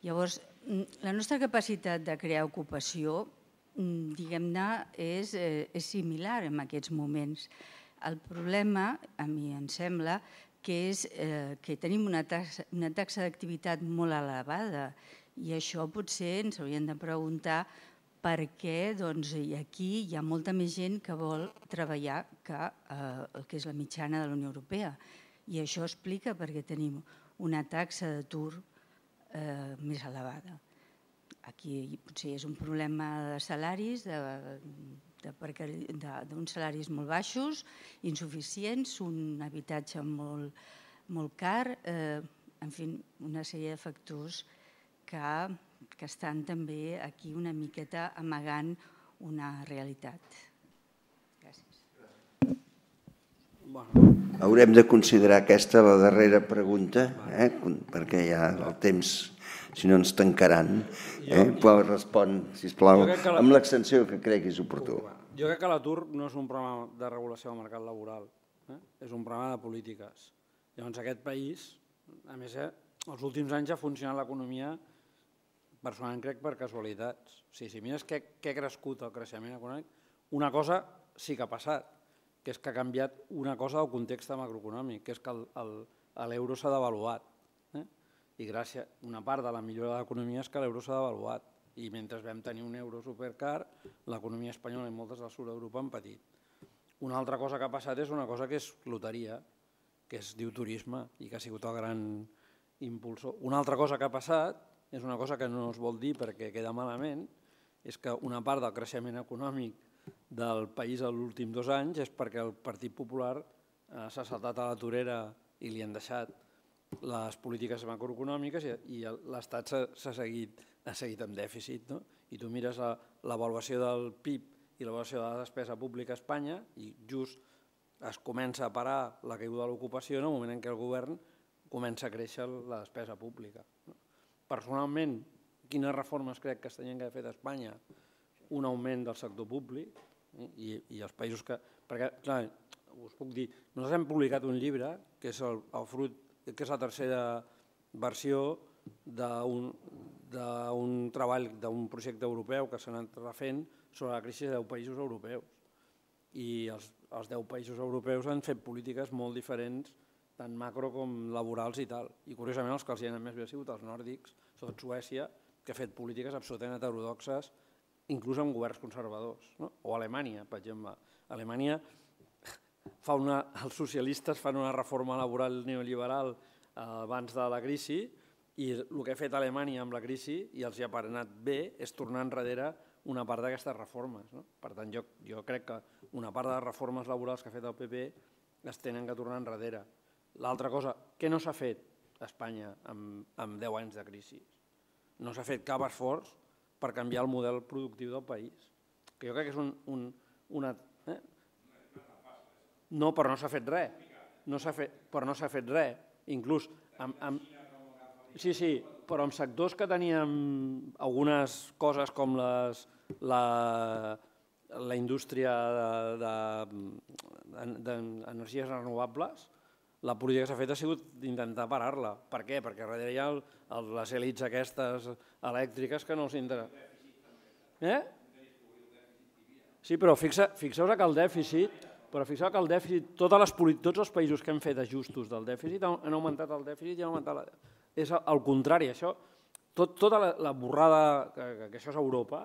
Llavors, mm, la nostra capacitat de crear ocupació, mm, diguem-ne, és, eh, és similar en aquests moments. El problema, a mi em sembla, que és eh, que tenim una taxa, una taxa d'activitat molt elevada i això potser ens haurien de preguntar per què doncs, aquí hi ha molta més gent que vol treballar que eh, el que és la mitjana de la Unió Europea. I això explica perquè tenim una taxa d'atur eh, més elevada. Aquí potser és un problema de salaris, de, d'uns salaris molt baixos, insuficients, un habitatge molt, molt car, eh, en fi, una sèrie de factors que que, que estan també aquí una miqueta amagant una realitat. Gràcies. Bueno. Haurem de considerar aquesta la darrera pregunta, eh? perquè ja el temps, si no ens tancaran, eh? però respon, sisplau, la... amb l'extensió que creguis oportú. Jo crec que l'atur no és un problema de regulació del mercat laboral, eh? és un problema de polítiques. Llavors aquest país, a més, eh, els últims anys ha funcionat l'economia personalment crec per casualitats. O sigui, si mires què, què ha crescut el creixement econòmic, una cosa sí que ha passat, que és que ha canviat una cosa del context macroeconòmic, que és que l'euro s'ha devaluat. Eh? I gràcies a una part de la millora de l'economia és que l'euro s'ha devaluat. I mentre vam tenir un euro supercar, l'economia espanyola i moltes del sud d'Europa han patit. Una altra cosa que ha passat és una cosa que és loteria, que es diu turisme i que ha sigut el gran impulsor. Una altra cosa que ha passat és una cosa que no es vol dir perquè queda malament, és que una part del creixement econòmic del país en l'últim dos anys és perquè el Partit Popular eh, s'ha saltat a la torera i li han deixat les polítiques macroeconòmiques i, i l'Estat s'ha seguit, ha seguit amb dèficit. No? I tu mires l'avaluació del PIB i l'avaluació de la despesa pública a Espanya i just es comença a parar la caiguda de l'ocupació en el moment en què el govern comença a créixer la despesa pública. Personalment, quines reformes crec que s'han de fer a Espanya? Un augment del sector públic eh, i, i els països que... Perquè, clar, us puc dir, nosaltres hem publicat un llibre que és, el, el fruit, que és la tercera versió d'un treball d'un projecte europeu que s'ha anat refent sobre la crisi de 10 països europeus. I els, els 10 països europeus han fet polítiques molt diferents tant macro com laborals i tal. I curiosament els que els hi han més bé ha sigut els nòrdics, sobretot Suècia, que ha fet polítiques absolutament heterodoxes, inclús amb governs conservadors, no? o Alemanya, per exemple. Alemanya fa una, els socialistes fan una reforma laboral neoliberal eh, abans de la crisi i el que ha fet Alemanya amb la crisi i els hi ha anat bé és tornar enrere una part d'aquestes reformes. No? Per tant, jo, jo crec que una part de les reformes laborals que ha fet el PP es tenen que tornar enrere L'altra cosa, què no s'ha fet a Espanya amb, amb 10 anys de crisi? No s'ha fet cap esforç per canviar el model productiu del país, que jo crec que és un, un, una... No, però no s'ha fet res. No fet, però no s'ha fet res. Inclús amb, amb... Sí, sí, però amb sectors que teníem algunes coses com les, la, la indústria d'energies de, de, renovables, la política que s'ha fet ha sigut intentar parar-la. Per què? Perquè darrere hi ha el, el, les elites aquestes elèctriques que no els interessa. Eh? Sí, però fixa, fixeu que el dèficit, però fixeu que el dèficit, totes les, tots els països que han fet ajustos del dèficit han augmentat el dèficit i han augmentat la... És al contrari, això, tot, tota la, la borrada, que, que, que això és Europa,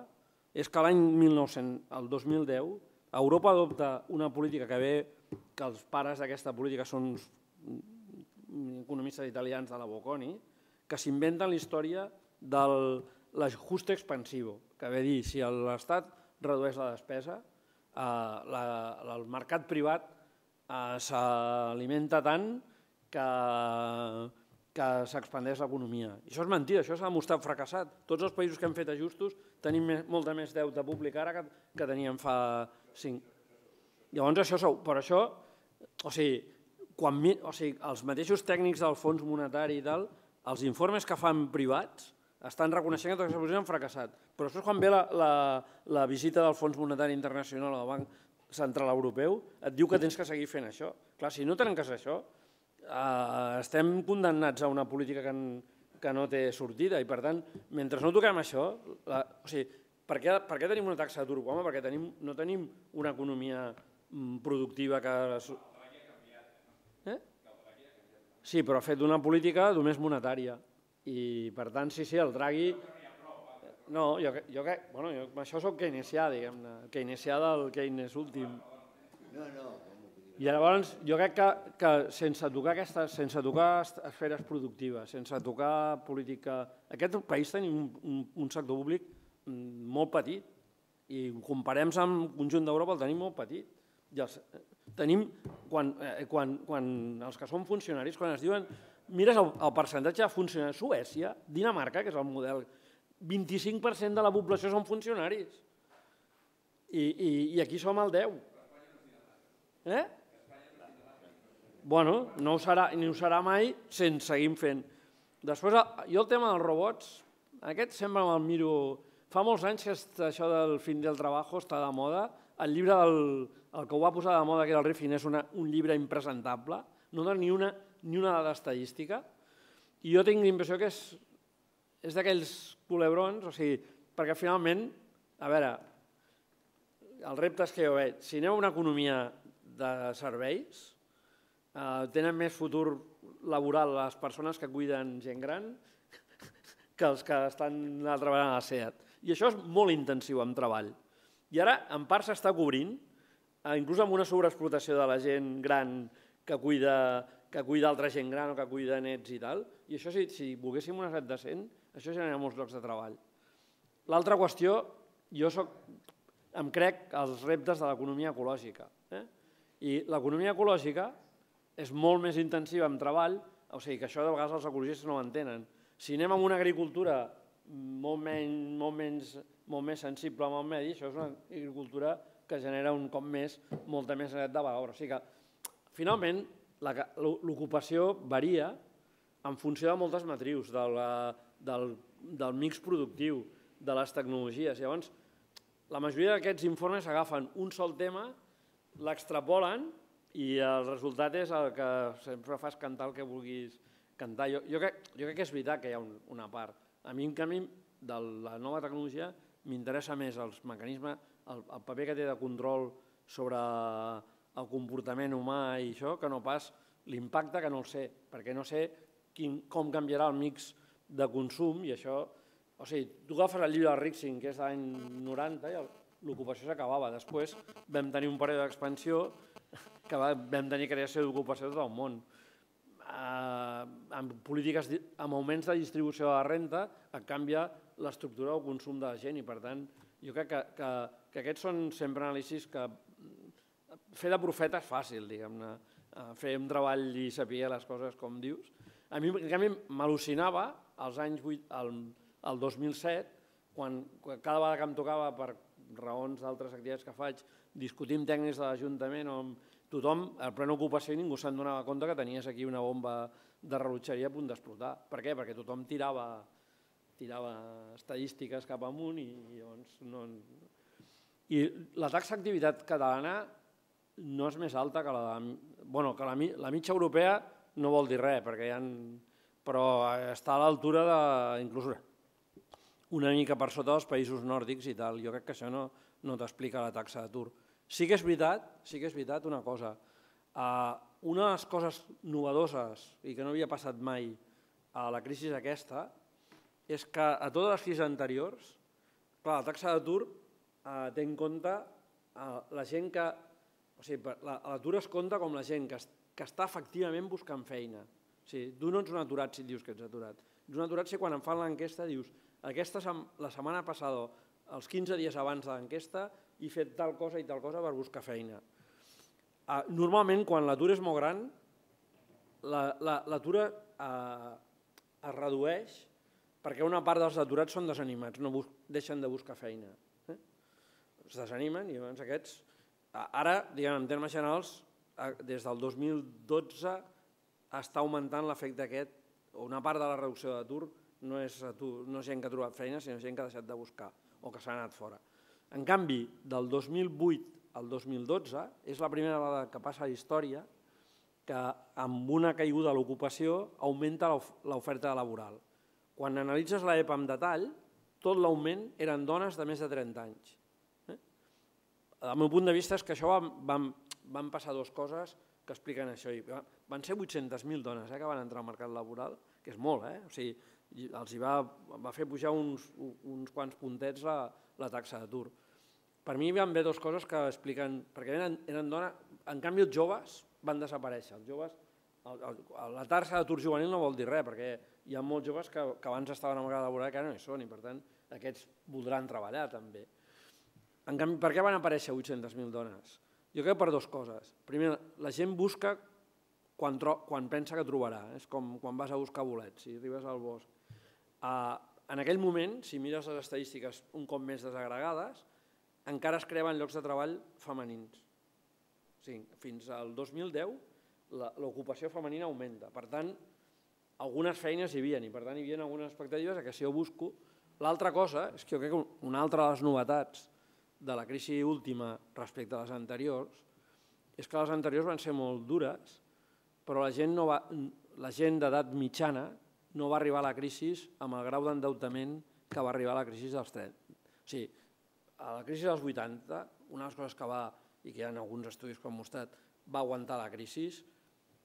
és que l'any 1900, el 2010, Europa adopta una política que ve que els pares d'aquesta política són economistes italians de la Bocconi, que s'inventen la història del l'ajust expansivo, que ve a dir, si l'Estat redueix la despesa, eh, la, el mercat privat eh, s'alimenta tant que, que s'expandeix l'economia. això és mentida, això s'ha demostrat fracassat. Tots els països que han fet ajustos tenim més, molta més deute públic ara que, que teníem fa 5. Llavors, això, però això, o sigui, quan, o sigui, els mateixos tècnics del fons monetari i tal, els informes que fan privats estan reconeixent que totes aquestes posicions han fracassat. Però després quan ve la, la, la visita del Fons Monetari Internacional al Banc Central Europeu, et diu que tens que seguir fent això. Clar, si no tenen cas això, eh, estem condemnats a una política que, en, que no té sortida i per tant, mentre no toquem això, la, o sigui, per què, per què tenim una taxa d'atur? Home, perquè tenim, no tenim una economia mm, productiva que Sí, però ha fet una política només monetària. I, per tant, sí, sí, el Draghi... No, jo, jo que... Bueno, jo, això sóc keynesià, diguem-ne. Keynesià del Keynes últim. No, no. I llavors, jo crec que, que sense tocar, aquestes, sense tocar esferes productives, sense tocar política... Aquest país tenim un, un, un sector públic mm, molt petit i comparem amb el conjunt d'Europa el tenim molt petit. I els, tenim, quan, eh, quan, quan els que són funcionaris, quan es diuen, mires el, el percentatge de funcionaris, Suècia, Dinamarca, que és el model, 25% de la població són funcionaris. I, i, i aquí som al 10. Eh? Bueno, no ho serà, ni ho serà mai sense seguim fent. Després, jo el tema dels robots, aquest sempre me'l miro... Fa molts anys que això del fin del trabajo està de moda. El llibre del, el que ho va posar de moda, que era el Riffin, és una, un llibre impresentable, no dona ni una, ni una dada estadística, i jo tinc l'impressió que és, és d'aquells culebrons, o sigui, perquè finalment, a veure, els reptes que jo veig, si aneu a una economia de serveis, eh, tenen més futur laboral les persones que cuiden gent gran que els que estan treballant a la SEAT. I això és molt intensiu amb treball. I ara, en part, s'està cobrint, Eh, inclús amb una sobreexplotació de la gent gran que cuida, que cuida altra gent gran o que cuida nets i tal, i això si, si volguéssim una set decent, això genera molts llocs de treball. L'altra qüestió, jo soc, em crec els reptes de l'economia ecològica. Eh? I l'economia ecològica és molt més intensiva en treball, o sigui que això de vegades els ecologistes no ho entenen. Si anem amb una agricultura molt menys, molt menys, molt més sensible amb el medi, això és una agricultura que genera un cop més molta més net de valor. O sigui que, finalment, l'ocupació varia en funció de moltes matrius, de la, del, del mix productiu, de les tecnologies. Llavors, la majoria d'aquests informes agafen un sol tema, l'extrapolen i el resultat és el que sempre fas cantar el que vulguis cantar. Jo, jo, crec, jo crec que és veritat que hi ha un, una part. A mi, en canvi, de la nova tecnologia m'interessa més els mecanismes, el, el paper que té de control sobre el comportament humà i això, que no pas l'impacte que no el sé, perquè no sé quin, com canviarà el mix de consum i això... O sigui, tu agafes el llibre de Rixing, que és de l'any 90, i l'ocupació s'acabava. Després vam tenir un període d'expansió que vam tenir creació d'ocupació de tot el món. Eh, amb polítiques, amb augments de distribució de la renta, que canvia l'estructura del consum de la gent i, per tant, jo crec que, que, que aquests són sempre anàlisis que fer de profeta és fàcil, diguem-ne, eh, fer un treball i saber les coses com dius. A mi, a mi m'al·lucinava als anys 8, el, el 2007, quan cada vegada que em tocava, per raons d'altres activitats que faig, discutir amb tècnics de l'Ajuntament o amb tothom, el plena ocupació, ningú se'n donava compte que tenies aquí una bomba de rellotgeria a punt d'explotar. Per què? Perquè tothom tirava tirava estadístiques cap amunt i, i llavors no... I la taxa d'activitat catalana no és més alta que la de... Bueno, que la, la mitja europea no vol dir res, perquè hi ha, però està a l'altura de, inclús una mica per sota dels països nòrdics i tal. Jo crec que això no, no t'explica la taxa d'atur. Sí que és veritat, sí que és veritat una cosa. Uh, una de les coses novedoses i que no havia passat mai a la crisi aquesta és que a totes les crisis anteriors, clar, la taxa d'atur eh, té en compte eh, la gent que... O sigui, l'atur es compta com la gent que, es, que està efectivament buscant feina. O sigui, tu no ets un aturat si dius que ets aturat. Ets un aturat si quan em fan l'enquesta dius aquesta la setmana passada, els 15 dies abans de l'enquesta, he fet tal cosa i tal cosa per buscar feina. Eh, normalment, quan l'atur és molt gran, l'atur la, la, eh, es redueix perquè una part dels aturats són desanimats, no deixen de buscar feina. Eh? Es desanimen i llavors aquests... Ara, diguem, en termes generals, des del 2012 està augmentant l'efecte aquest, una part de la reducció d'atur no és, atur, no és gent que ha trobat feina, sinó gent que ha deixat de buscar o que s'ha anat fora. En canvi, del 2008 al 2012 és la primera vegada que passa a la història que amb una caiguda a l'ocupació augmenta l'oferta laboral. Quan analitzes l'EPA amb detall, tot l'augment eren dones de més de 30 anys. Eh? El meu punt de vista és que això van, van, van passar dues coses que expliquen això. I van ser 800.000 dones eh, que van entrar al mercat laboral, que és molt, eh? o sigui, els hi va, va fer pujar uns, uns quants puntets la, la taxa d'atur. Per mi hi van haver dues coses que expliquen, perquè eren, eren dones, en canvi els joves van desaparèixer, els joves, el, el, la taxa d'atur juvenil no vol dir res, perquè hi ha molts joves que, que abans estaven amagats a laboral que ara no hi són i per tant aquests voldran treballar també. En canvi, per què van aparèixer 800.000 dones? Jo crec per dues coses. Primer, la gent busca quan, tro quan pensa que trobarà. És com quan vas a buscar bolets, i arribes al bosc. Uh, en aquell moment, si mires les estadístiques un cop més desagregades, encara es creaven llocs de treball femenins. O sigui, fins al 2010 l'ocupació femenina augmenta. Per tant, algunes feines hi havia, i per tant hi havia algunes expectatives a que si jo busco... L'altra cosa és que jo crec que una altra de les novetats de la crisi última respecte a les anteriors és que les anteriors van ser molt dures, però la gent, no va, la gent d'edat mitjana no va arribar a la crisi amb el grau d'endeutament que va arribar a la crisi dels 30. O sigui, a la crisi dels 80, una de les coses que va, i que hi ha alguns estudis que han mostrat, va aguantar la crisi,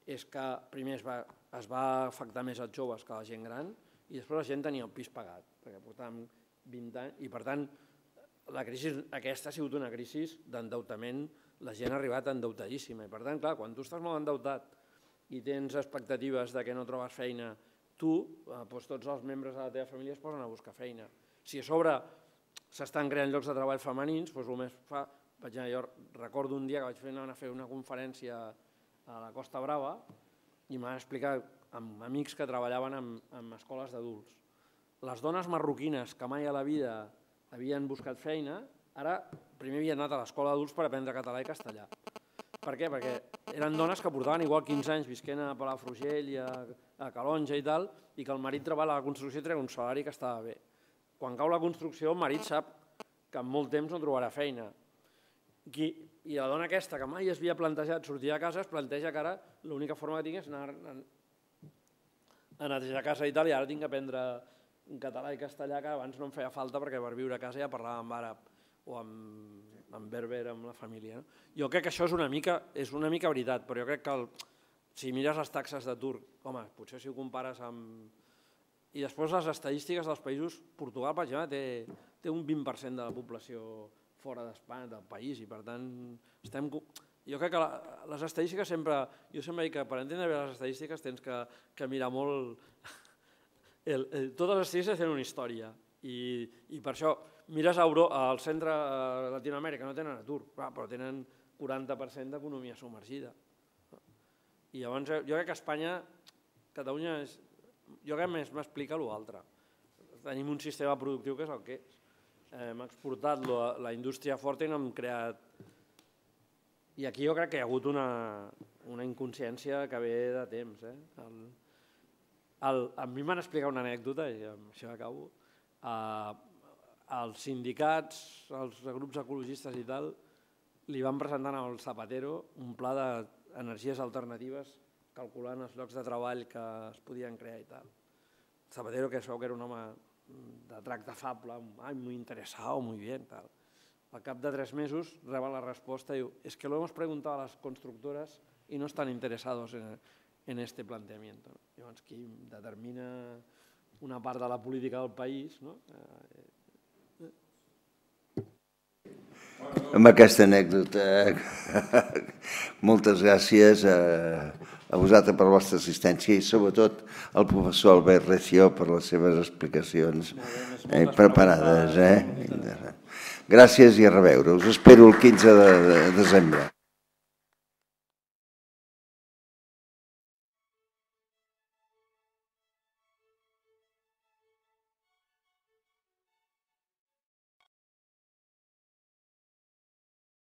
és que primer es va, es va afectar més als joves que a la gent gran i després la gent tenia el pis pagat, perquè portàvem 20 anys, i per tant la crisi, aquesta ha sigut una crisi d'endeutament, la gent ha arribat endeutadíssima, i per tant, clar, quan tu estàs molt endeutat i tens expectatives de que no trobes feina, tu, eh, doncs tots els membres de la teva família es posen a buscar feina. Si a sobre s'estan creant llocs de treball femenins, doncs el més fa... Vaig anar, jo recordo un dia que vaig fer, anar a fer una conferència a la Costa Brava i m'han explicat amb amics que treballaven en, en escoles d'adults. Les dones marroquines que mai a la vida havien buscat feina, ara primer havien anat a l'escola d'adults per aprendre català i castellà. Per què? Perquè eren dones que portaven igual 15 anys visquent a Palafrugell i a, a Calonja i tal, i que el marit treballa a la construcció i treu un salari que estava bé. Quan cau la construcció, el marit sap que en molt temps no trobarà feina. Qui, i la dona aquesta, que mai es havia plantejat sortir de casa, es planteja que ara l'única forma que tinc és anar a, a netejar casa i tal, i ara tinc que aprendre català i castellà, que abans no em feia falta perquè per viure a casa ja parlava amb àrab o amb, amb berber, amb la família. No? Jo crec que això és una mica, és una mica veritat, però jo crec que el, si mires les taxes d'atur, home, potser si ho compares amb... I després les estadístiques dels països, Portugal, per exemple, té, té un 20% de la població fora d'Espanya, del país, i per tant estem... Jo crec que la, les estadístiques sempre... Jo sempre dic que per entendre bé les estadístiques tens que, que mirar molt... El, el, totes les estadístiques tenen una història i, i per això mires a Europa, al centre de eh, Latinoamèrica, no tenen atur, clar, però tenen 40% d'economia submergida. I llavors jo crec que Espanya, Catalunya, és, jo crec que més m'explica l'altre. Tenim un sistema productiu que és el que és Eh, hem exportat la, la indústria forta i no hem creat... I aquí jo crec que hi ha hagut una, una inconsciència que ve de temps. Eh? El, el, a mi m'han explicat una anècdota, i amb això acabo. Uh, els sindicats, els grups ecologistes i tal, li van presentar al Zapatero un pla d'energies alternatives calculant els llocs de treball que es podien crear i tal. Zapatero, que sou que era un home de tracte afable, ai, muy interesado, muy bien, tal. Al cap de tres mesos reba la resposta i diu, es que lo hemos preguntado a las constructoras y no están interesados en, en este planteamiento. Llavors, qui determina una part de la política del país, no? Eh, eh. Amb aquesta anècdota, moltes gràcies. Eh, a vosaltres per la vostra assistència i sobretot al professor Albert Recio per les seves explicacions eh, preparades. Eh? Gràcies i a reveure. Us espero el 15 de, de desembre.